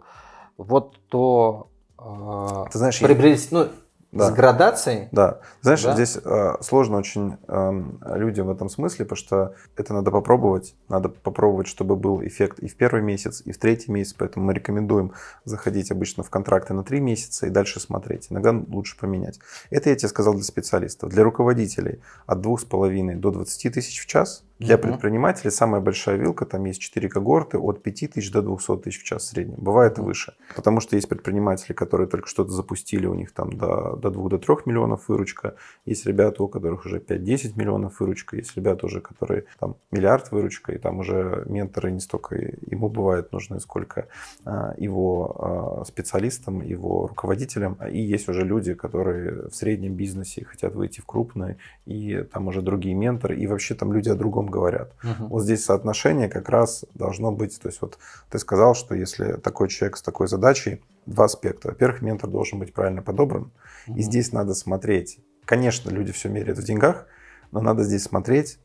вот то... А, Ты знаешь, приобрести, я... ну, да. с градацией. Да. Знаешь, да? здесь э, сложно очень э, людям в этом смысле, потому что это надо попробовать. Надо попробовать, чтобы был эффект и в первый месяц, и в третий месяц. Поэтому мы рекомендуем заходить обычно в контракты на три месяца и дальше смотреть. Иногда лучше поменять. Это я тебе сказал для специалистов. Для руководителей от 2,5 до 20 тысяч в час – для угу. предпринимателей самая большая вилка, там есть 4 когорты от 5 тысяч до 200 тысяч в час в среднем. Бывает и выше. Потому что есть предприниматели, которые только что-то запустили, у них там до, до 2-3 до миллионов выручка. Есть ребята, у которых уже 5-10 миллионов выручка. Есть ребята уже, которые там миллиард выручка, и там уже менторы не столько ему бывает нужны, сколько а, его а, специалистам, его руководителям. И есть уже люди, которые в среднем бизнесе хотят выйти в крупный, и там уже другие менторы, и вообще там люди о другом говорят. Угу. Вот здесь соотношение как раз должно быть, то есть вот ты сказал, что если такой человек с такой задачей, два аспекта. Во-первых, ментор должен быть правильно подобран, угу. и здесь надо смотреть. Конечно, люди все меряют в деньгах, но надо здесь смотреть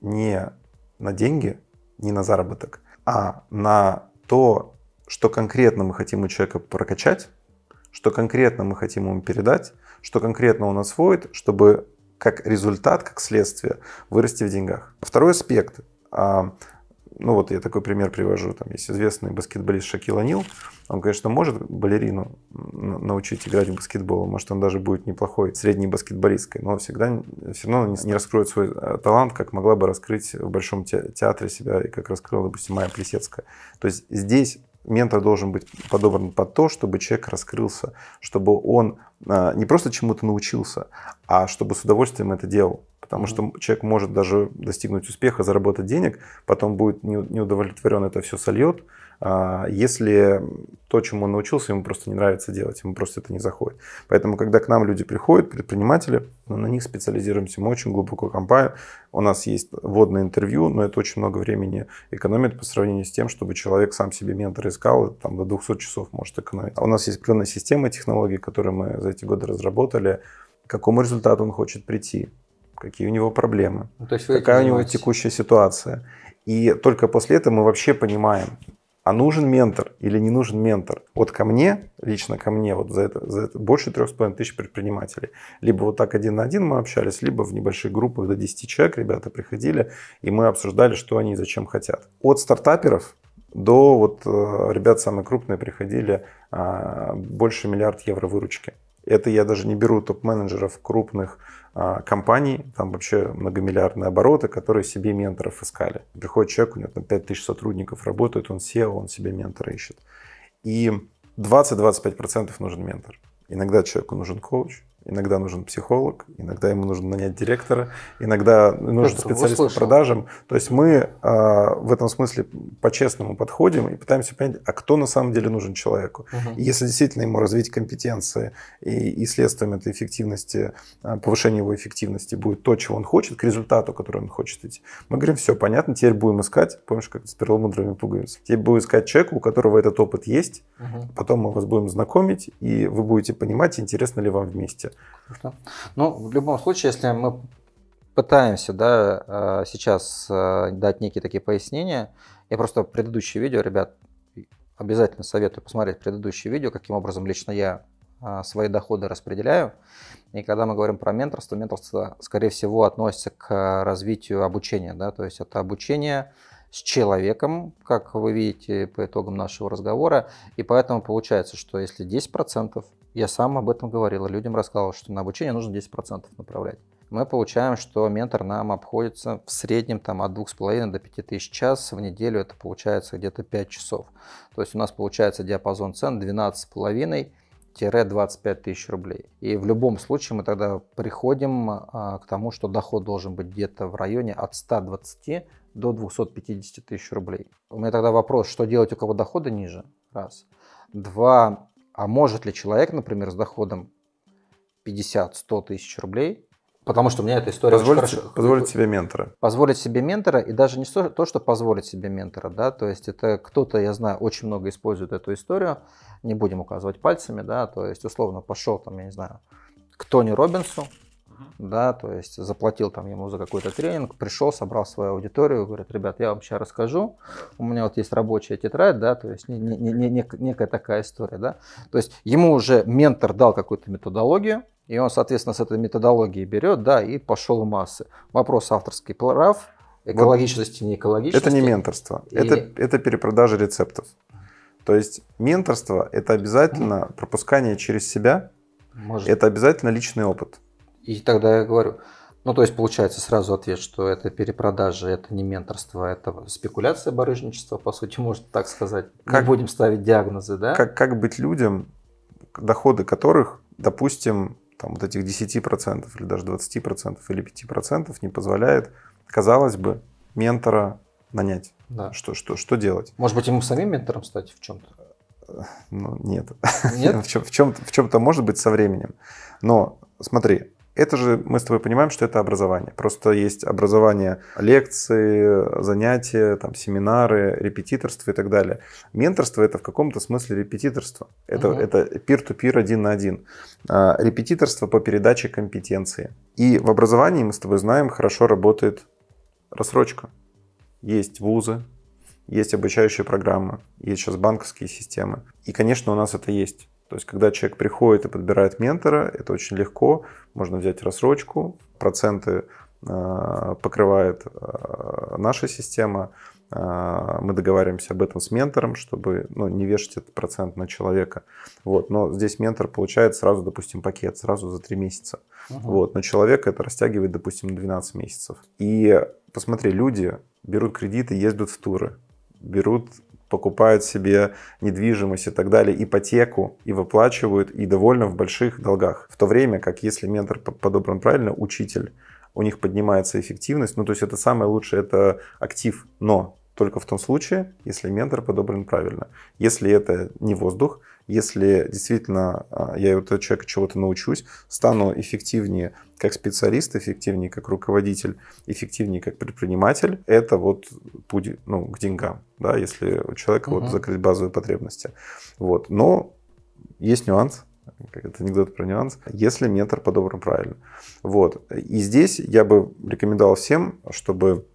не на деньги, не на заработок, а на то, что конкретно мы хотим у человека прокачать, что конкретно мы хотим ему передать, что конкретно он освоит, чтобы как результат, как следствие, вырасти в деньгах. Второй аспект. А, ну вот я такой пример привожу. Там есть известный баскетболист Шакил Анил. Он, конечно, может балерину научить играть в баскетбол. Может, он даже будет неплохой средней баскетболисткой. Но всегда все равно не раскроет свой э, талант, как могла бы раскрыть в Большом театре себя, и как раскрыла, допустим, Майя Плесецкая. То есть здесь ментор должен быть подобран под то, чтобы человек раскрылся, чтобы он а, не просто чему-то научился, а чтобы с удовольствием это делал. Потому что человек может даже достигнуть успеха, заработать денег, потом будет неудовлетворен, это все сольет, а, если то, чему он научился, ему просто не нравится делать, ему просто это не заходит. Поэтому, когда к нам люди приходят, предприниматели, мы на них специализируемся, мы очень глубоко компаем, у нас есть вводное интервью, но это очень много времени экономит по сравнению с тем, чтобы человек сам себе ментор искал, там до 200 часов может экономить. А у нас есть определенная система технологий, которые мы за эти годы разработали, к какому результату он хочет прийти, какие у него проблемы, ну, то есть какая у него текущая ситуация. И только после этого мы вообще понимаем, а нужен ментор или не нужен ментор? Вот ко мне, лично ко мне, вот за это, за это больше трех с половиной тысяч предпринимателей. Либо вот так один на один мы общались, либо в небольших группах до 10 человек ребята приходили, и мы обсуждали, что они и зачем хотят. От стартаперов до вот э, ребят самые крупные приходили а, больше миллиард евро выручки. Это я даже не беру топ-менеджеров крупных а, компаний, там вообще многомиллиардные обороты, которые себе менторов искали. Приходит человек, у него там 5000 сотрудников работают, он SEO, он себе ментора ищет. И 20-25% нужен ментор. Иногда человеку нужен коуч, Иногда нужен психолог, иногда ему нужно нанять директора, иногда нужен Петр, специалист по продажам. То есть мы э, в этом смысле по-честному подходим и пытаемся понять, а кто на самом деле нужен человеку. Угу. И если действительно ему развить компетенции и, и следствием этой эффективности, а, повышение его эффективности будет то, чего он хочет, к результату, который он хочет идти, мы говорим, все понятно, теперь будем искать, помнишь, как с перламутровыми пуговицами, теперь будем искать человека, у которого этот опыт есть, угу. потом мы вас будем знакомить, и вы будете понимать, интересно ли вам вместе. Круто. Ну, в любом случае, если мы пытаемся да, э, сейчас э, дать некие такие пояснения, я просто предыдущее видео, ребят, обязательно советую посмотреть предыдущее видео, каким образом лично я э, свои доходы распределяю. И когда мы говорим про менторство, менторство, скорее всего, относится к развитию обучения. Да? То есть это обучение с человеком, как вы видите по итогам нашего разговора. И поэтому получается, что если 10% я сам об этом говорил, людям рассказывал, что на обучение нужно 10% направлять. Мы получаем, что ментор нам обходится в среднем там, от 2,5 до 5 тысяч час. В неделю это получается где-то 5 часов. То есть у нас получается диапазон цен 12,5 25 тысяч рублей. И в любом случае мы тогда приходим а, к тому, что доход должен быть где-то в районе от 120 до 250 тысяч рублей. У меня тогда вопрос, что делать, у кого доходы ниже? Раз. Два, а может ли человек, например, с доходом 50-100 тысяч рублей, потому что у меня эта история позволить, очень хорошо... Позволить себе ментора. Позволить себе ментора, и даже не то, что позволить себе ментора, да, то есть это кто-то, я знаю, очень много использует эту историю, не будем указывать пальцами, да, то есть условно пошел там, я не знаю, к Тони Робинсу, Угу. Да, то есть заплатил там ему за какой-то тренинг, пришел, собрал свою аудиторию, говорит, ребят, я вам сейчас расскажу, у меня вот есть рабочая тетрадь, да, то есть не, не, не, не, некая такая история, да. То есть ему уже ментор дал какую-то методологию, и он, соответственно, с этой методологией берет, да, и пошел в массы. Вопрос авторский. прав, экологичности, не экологичности. Это не менторство, и... это, это перепродажа рецептов. То есть менторство – это обязательно пропускание через себя, Может. это обязательно личный опыт. И тогда я говорю, ну, то есть получается сразу ответ, что это перепродажа, это не менторство, это спекуляция барыжничества, по сути, [laughs] можно так сказать. Как, не будем ставить диагнозы, да? Как, как быть людям, доходы которых, допустим, там, вот этих 10% или даже 20% или 5% не позволяет, казалось бы, ментора нанять? Да. Что, что, что делать? Может быть, ему самим ментором стать в чем-то? Ну, нет. Нет? [laughs] в, чем, в, чем, в чем-то может быть со временем. Но смотри, это же мы с тобой понимаем, что это образование. Просто есть образование лекции, занятия, там, семинары, репетиторство и так далее. Менторство это в каком-то смысле репетиторство. Это, угу. это peer-to-peer один на один. А, репетиторство по передаче компетенции. И в образовании мы с тобой знаем, хорошо работает рассрочка. Есть вузы, есть обучающие программы, есть сейчас банковские системы. И, конечно, у нас это есть. То есть, когда человек приходит и подбирает ментора, это очень легко. Можно взять рассрочку, проценты э, покрывает э, наша система. Э, мы договариваемся об этом с ментором, чтобы ну, не вешать этот процент на человека. Вот. Но здесь ментор получает сразу, допустим, пакет, сразу за 3 месяца. Угу. Вот. Но человек это растягивает, допустим, на 12 месяцев. И посмотри, люди берут кредиты, ездят в туры, берут покупают себе недвижимость и так далее, ипотеку и выплачивают, и довольно в больших долгах. В то время как, если ментор подобран правильно, учитель, у них поднимается эффективность, ну то есть это самое лучшее, это актив, но только в том случае, если ментор подобран правильно. Если это не воздух, если действительно а, я у этого человека чего-то научусь, стану эффективнее как специалист, эффективнее как руководитель, эффективнее как предприниматель, это вот путь ну, к деньгам, да, если у человека угу. вот закрыть базовые потребности. Вот. Но есть нюанс, это анекдот про нюанс, если ментор подобран правильно. Вот. И здесь я бы рекомендовал всем, чтобы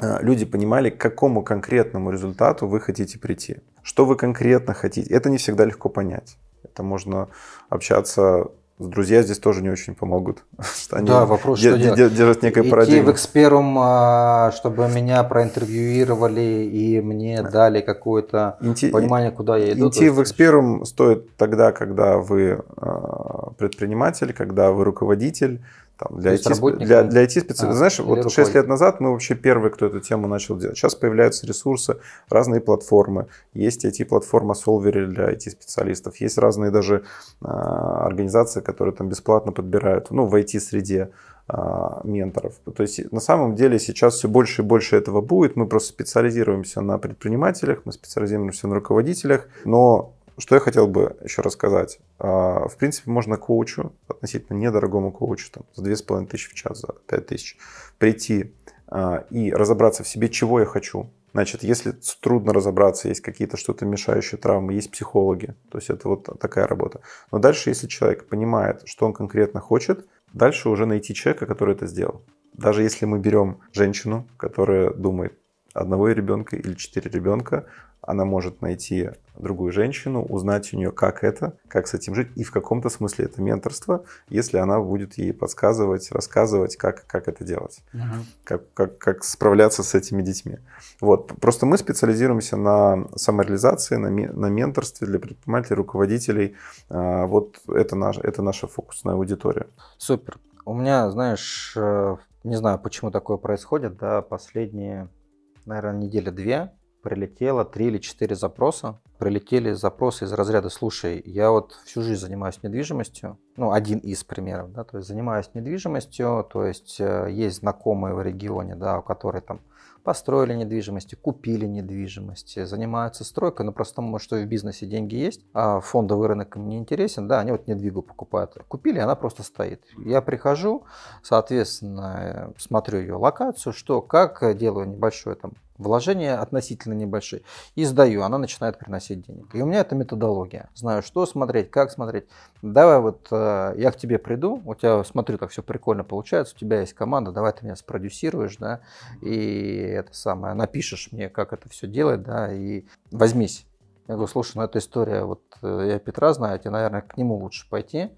а, люди понимали, к какому конкретному результату вы хотите прийти что вы конкретно хотите. Это не всегда легко понять. Это можно общаться с друзьями, здесь тоже не очень помогут. [laughs] Они да, вопрос, де- что де- делать. держат некой Идти в эксперум, а, чтобы меня проинтервьюировали и мне да. дали какое-то Инти... понимание, куда я иду. Идти в эксперум стоит тогда, когда вы а, предприниматель, когда вы руководитель, там, для, IT, для, для IT специалистов а, Знаешь, вот 6 лет назад мы вообще первые, кто эту тему начал делать. Сейчас появляются ресурсы, разные платформы. Есть IT-платформа Solver для IT-специалистов. Есть разные даже а, организации, которые там бесплатно подбирают, ну, в IT-среде а, менторов. То есть на самом деле сейчас все больше и больше этого будет. Мы просто специализируемся на предпринимателях, мы специализируемся на руководителях, но что я хотел бы еще рассказать. А, в принципе, можно коучу, относительно недорогому коучу, там, за 2,5 тысячи в час, за 5 тысяч, прийти а, и разобраться в себе, чего я хочу. Значит, если трудно разобраться, есть какие-то что-то мешающие травмы, есть психологи. То есть это вот такая работа. Но дальше, если человек понимает, что он конкретно хочет, дальше уже найти человека, который это сделал. Даже если мы берем женщину, которая думает, одного ребенка или четыре ребенка, она может найти другую женщину, узнать у нее, как это, как с этим жить. И в каком-то смысле это менторство, если она будет ей подсказывать, рассказывать, как, как это делать, Uh-huh. как, как, как справляться с этими детьми. Вот. Просто мы специализируемся на самореализации, на, на менторстве для предпринимателей, руководителей. А, вот это, наш, это наша фокусная аудитория. Супер. У меня, знаешь, э, не знаю, почему такое происходит, да, последние наверное, неделя две прилетело три или четыре запроса. Прилетели запросы из разряда, слушай, я вот всю жизнь занимаюсь недвижимостью, ну, один из примеров, да, то есть занимаюсь недвижимостью, то есть э, есть знакомые в регионе, да, у которой там построили недвижимость, купили недвижимость, занимаются стройкой, но ну, просто потому, что в бизнесе деньги есть, а фондовый рынок им не интересен, да, они вот недвигу покупают. Купили, она просто стоит. Я прихожу, соответственно, э, смотрю ее локацию, что, как, э, делаю небольшое там Вложения относительно небольшие. И сдаю, она начинает приносить денег. И у меня это методология. Знаю, что смотреть, как смотреть. Давай вот э, я к тебе приду, у тебя, смотрю, так все прикольно получается, у тебя есть команда, давай ты меня спродюсируешь, да, и это самое, напишешь мне, как это все делать, да, и возьмись. Я говорю, слушай, ну эта история, вот э, я Петра знаю, тебе, наверное, к нему лучше пойти,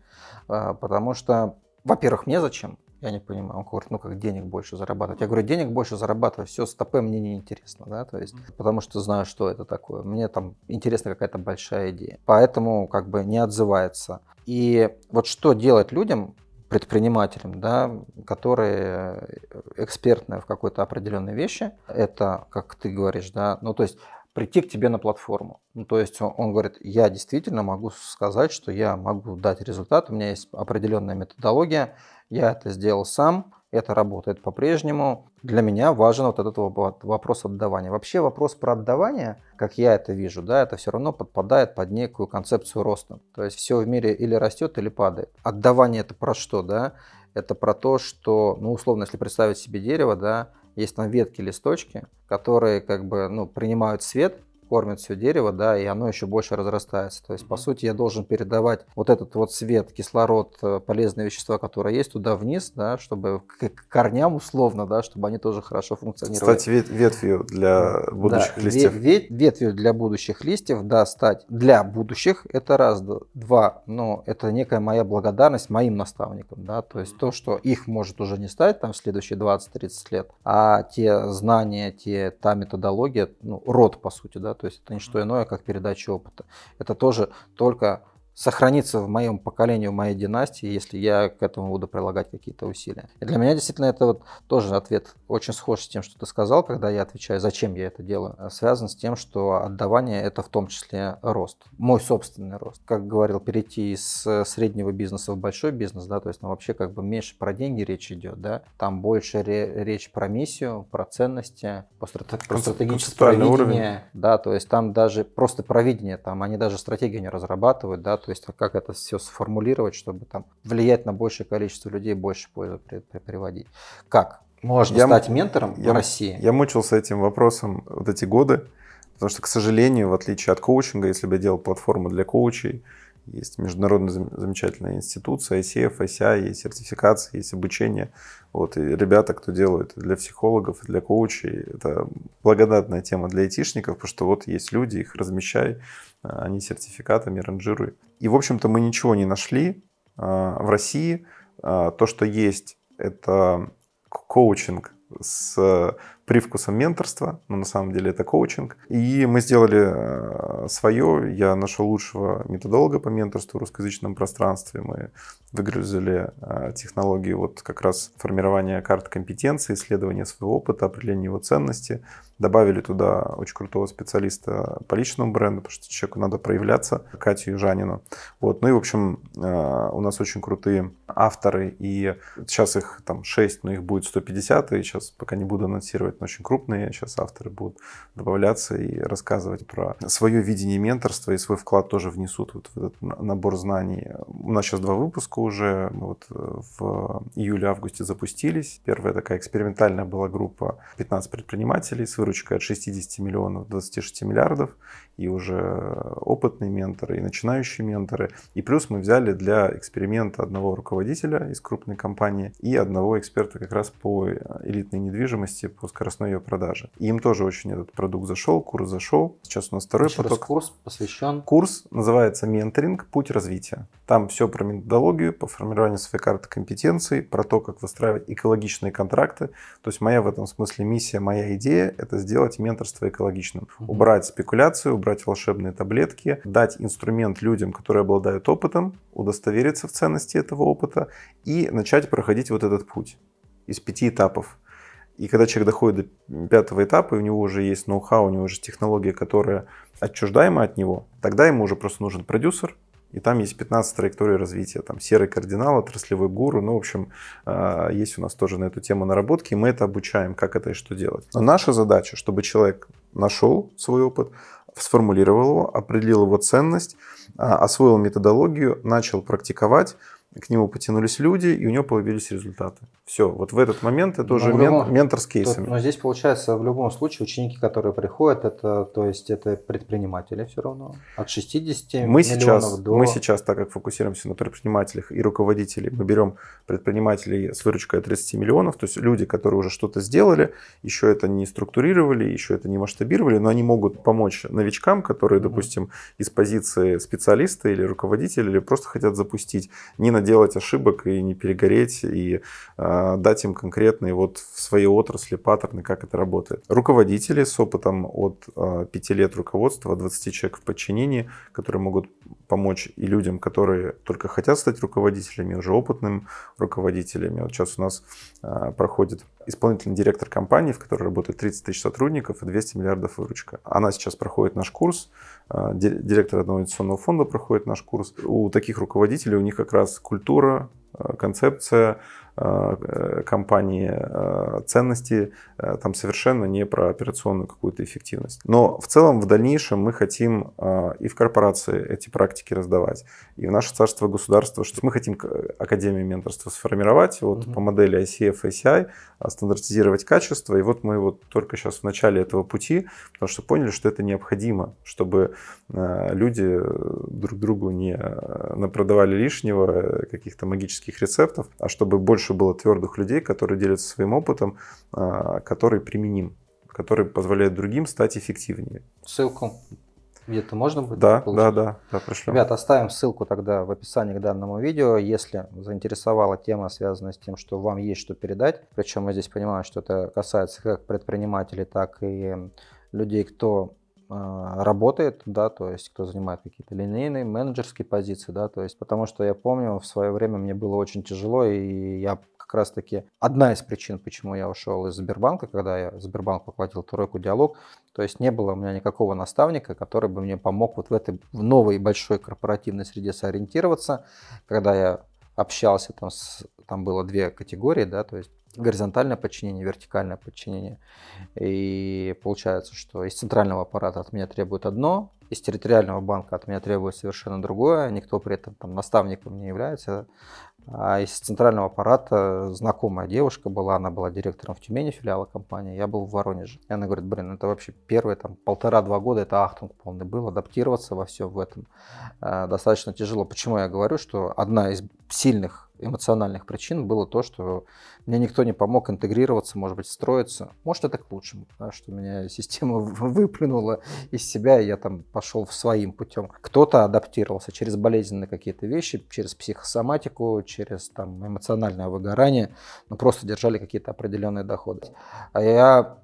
а, потому что, во-первых, мне зачем, я не понимаю. Он говорит, ну как денег больше зарабатывать. Я говорю, денег больше зарабатывать, все, стопы мне не интересно, да, то есть, потому что знаю, что это такое. Мне там интересна какая-то большая идея. Поэтому как бы не отзывается. И вот что делать людям, предпринимателям, да, которые э, экспертны в какой-то определенной вещи, это, как ты говоришь, да, ну то есть прийти к тебе на платформу. Ну, то есть он, он говорит, я действительно могу сказать, что я могу дать результат, у меня есть определенная методология, я это сделал сам, это работает по-прежнему. Для меня важен вот этот вопрос отдавания. Вообще вопрос про отдавание, как я это вижу, да, это все равно подпадает под некую концепцию роста. То есть все в мире или растет, или падает. Отдавание это про что, да? Это про то, что, ну, условно, если представить себе дерево, да, есть там ветки, листочки, которые как бы ну, принимают свет, кормит все дерево, да, и оно еще больше разрастается. То есть, по сути, я должен передавать вот этот вот свет, кислород, э, полезные вещества, которые есть, туда вниз, да, чтобы к корням условно, да, чтобы они тоже хорошо функционировали. Стать вет ветвью для будущих да, листьев. Вет ветвью для будущих листьев, да, стать для будущих, это раз, два, но это некая моя благодарность моим наставникам, да, то есть то, что их может уже не стать там в следующие 20-30 лет, а те знания, те, та методология, ну, род, по сути, да, то есть это не что иное, как передача опыта. Это тоже только сохранится в моем поколении, в моей династии, если я к этому буду прилагать какие-то усилия. И для меня действительно это вот тоже ответ очень схож с тем, что ты сказал, когда я отвечаю, зачем я это делаю, а связан с тем, что отдавание это в том числе рост, мой собственный рост. Как говорил, перейти из э, среднего бизнеса в большой бизнес, да, то есть ну, вообще как бы меньше про деньги речь идет, да, там больше ре- речь про миссию, про ценности, про, стратег- про стратегическое провидение, уровень. да, то есть там даже просто провидение, там они даже стратегию не разрабатывают, да, то есть а как это все сформулировать, чтобы там влиять на большее количество людей, больше пользы при, при, приводить. Как? Можно я, стать ментором я, в России. Я мучился этим вопросом вот эти годы, потому что, к сожалению, в отличие от коучинга, если бы я делал платформу для коучей, есть международная замечательная институция, ICF, ICI, есть сертификация, есть обучение. Вот, и ребята, кто делают для психологов, для коучей, это благодатная тема для айтишников, потому что вот есть люди, их размещай, а они сертификатами ранжируют. И, в общем-то, мы ничего не нашли а, в России. А, то, что есть, это коучинг с привкусом менторства, но на самом деле это коучинг. И мы сделали а, свое. Я нашел лучшего методолога по менторству в русскоязычном пространстве. Мы выгрузили технологии вот как раз формирования карт компетенции, исследования своего опыта, определения его ценности, Добавили туда очень крутого специалиста по личному бренду, потому что человеку надо проявляться, Катю Южанину. Вот. Ну и, в общем, э, у нас очень крутые авторы, и сейчас их там 6, но их будет 150, и сейчас пока не буду анонсировать, но очень крупные сейчас авторы будут добавляться и рассказывать про свое видение менторства, и свой вклад тоже внесут вот в этот набор знаний. У нас сейчас два выпуска уже, мы вот э, в июле-августе запустились. Первая такая экспериментальная была группа 15 предпринимателей с выручка от 60 миллионов до 26 миллиардов, и уже опытные менторы, и начинающие менторы. И плюс мы взяли для эксперимента одного руководителя из крупной компании и одного эксперта как раз по элитной недвижимости, по скоростной ее продаже. И им тоже очень этот продукт зашел, курс зашел. Сейчас у нас второй Еще поток. курс посвящен? Курс называется «Менторинг. Путь развития». Там все про методологию, по формированию своей карты компетенций, про то, как выстраивать экологичные контракты. То есть моя в этом смысле миссия, моя идея – это это сделать менторство экологичным. Угу. Убрать спекуляцию, убрать волшебные таблетки, дать инструмент людям, которые обладают опытом, удостовериться в ценности этого опыта и начать проходить вот этот путь из пяти этапов. И когда человек доходит до пятого этапа, и у него уже есть ноу-хау, у него уже есть технология, которая отчуждаема от него, тогда ему уже просто нужен продюсер, и там есть 15 траекторий развития, там серый кардинал, отраслевой гуру, ну, в общем, а, есть у нас тоже на эту тему наработки, и мы это обучаем, как это и что делать. Но наша задача, чтобы человек нашел свой опыт, сформулировал его, определил его ценность, а, освоил методологию, начал практиковать, к нему потянулись люди, и у него появились результаты. Все, вот в этот момент это но ну, уже любом, ментор с кейсами. То, но здесь получается в любом случае ученики, которые приходят, это, то есть это предприниматели все равно, от 60 мы сейчас, до... Мы сейчас, так как фокусируемся на предпринимателях и руководителей, мы берем предпринимателей с выручкой от 30 миллионов, то есть люди, которые уже что-то сделали, еще это не структурировали, еще это не масштабировали, но они могут помочь новичкам, которые, допустим, из позиции специалиста или руководителя, или просто хотят запустить, не на наделать ошибок и не перегореть, и э, дать им конкретные вот в своей отрасли паттерны, как это работает. Руководители с опытом от э, а, 5 лет руководства, 20 человек в подчинении, которые могут помочь и людям, которые только хотят стать руководителями, уже опытным руководителями. Вот сейчас у нас э, проходит исполнительный директор компании, в которой работает 30 тысяч сотрудников и 200 миллиардов выручка. Она сейчас проходит наш курс, э, директор одного инвестиционного фонда проходит наш курс. У таких руководителей у них как раз культура, э, концепция, Э, компании э, ценности, э, там совершенно не про операционную какую-то эффективность. Но в целом в дальнейшем мы хотим и в корпорации эти практики раздавать, и в наше царство государство, что мы хотим Академию менторства сформировать, вот угу. по модели ICF ICI, стандартизировать качество, и вот мы вот только сейчас в начале этого пути, потому что поняли, что это необходимо, чтобы люди друг другу не напродавали лишнего, каких-то магических рецептов, а чтобы больше больше было твердых людей, которые делятся своим опытом, а, который применим, который позволяет другим стать эффективнее. Ссылку где-то можно будет да, получить? Да, да, да, пришлем. Ребята, оставим ссылку тогда в описании к данному видео. Если заинтересовала тема, связанная с тем, что вам есть что передать, причем мы здесь понимаем, что это касается как предпринимателей, так и людей, кто а, работает, да, то есть кто занимает какие-то линейные менеджерские позиции, да, то есть потому что я помню, в свое время мне было очень тяжело, и я как раз-таки одна из причин, почему я ушел из Сбербанка, когда я Сбербанк поплатил тройку диалог, то есть не было у меня никакого наставника, который бы мне помог вот в этой в новой большой корпоративной среде сориентироваться, когда я общался там с там было две категории, да, то есть горизонтальное подчинение, вертикальное подчинение. И получается, что из центрального аппарата от меня требует одно, из территориального банка от меня требует совершенно другое, никто при этом там наставником не является. А из центрального аппарата знакомая девушка была, она была директором в Тюмени филиала компании, я был в Воронеже. И она говорит, блин, это вообще первые там полтора-два года, это ахтунг полный был, адаптироваться во всем в этом э, достаточно тяжело. Почему я говорю, что одна из сильных эмоциональных причин было то, что мне никто не помог интегрироваться, может быть, строиться. Может, это к лучшему, да, что меня [laughs] система выплюнула из себя, и я там пошел своим путем. Кто-то адаптировался через болезненные какие-то вещи, через психосоматику, через там, эмоциональное выгорание, но просто держали какие-то определенные доходы. А я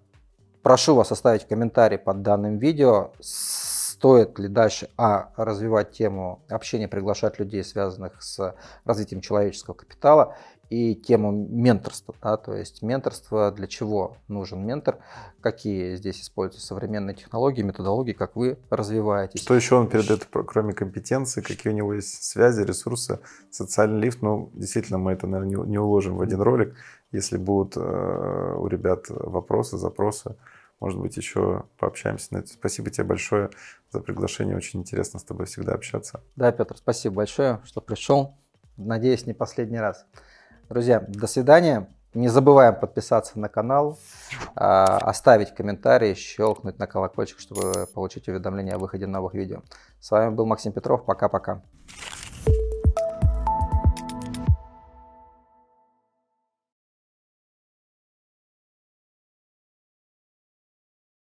прошу вас оставить комментарий под данным видео с стоит ли дальше а, развивать тему общения, приглашать людей, связанных с развитием человеческого капитала, и тему менторства, да, то есть менторство, для чего нужен ментор, какие здесь используются современные технологии, методологии, как вы развиваетесь. Что еще он передает, кроме компетенции, какие у него есть связи, ресурсы, социальный лифт, ну, действительно, мы это, наверное, не уложим в один ролик, если будут э, у ребят вопросы, запросы, может быть, еще пообщаемся. Но спасибо тебе большое за приглашение. Очень интересно с тобой всегда общаться. Да, Петр, спасибо большое, что пришел. Надеюсь, не последний раз. Друзья, до свидания. Не забываем подписаться на канал, а, оставить комментарий, щелкнуть на колокольчик, чтобы получить уведомления о выходе новых видео. С вами был Максим Петров. Пока-пока.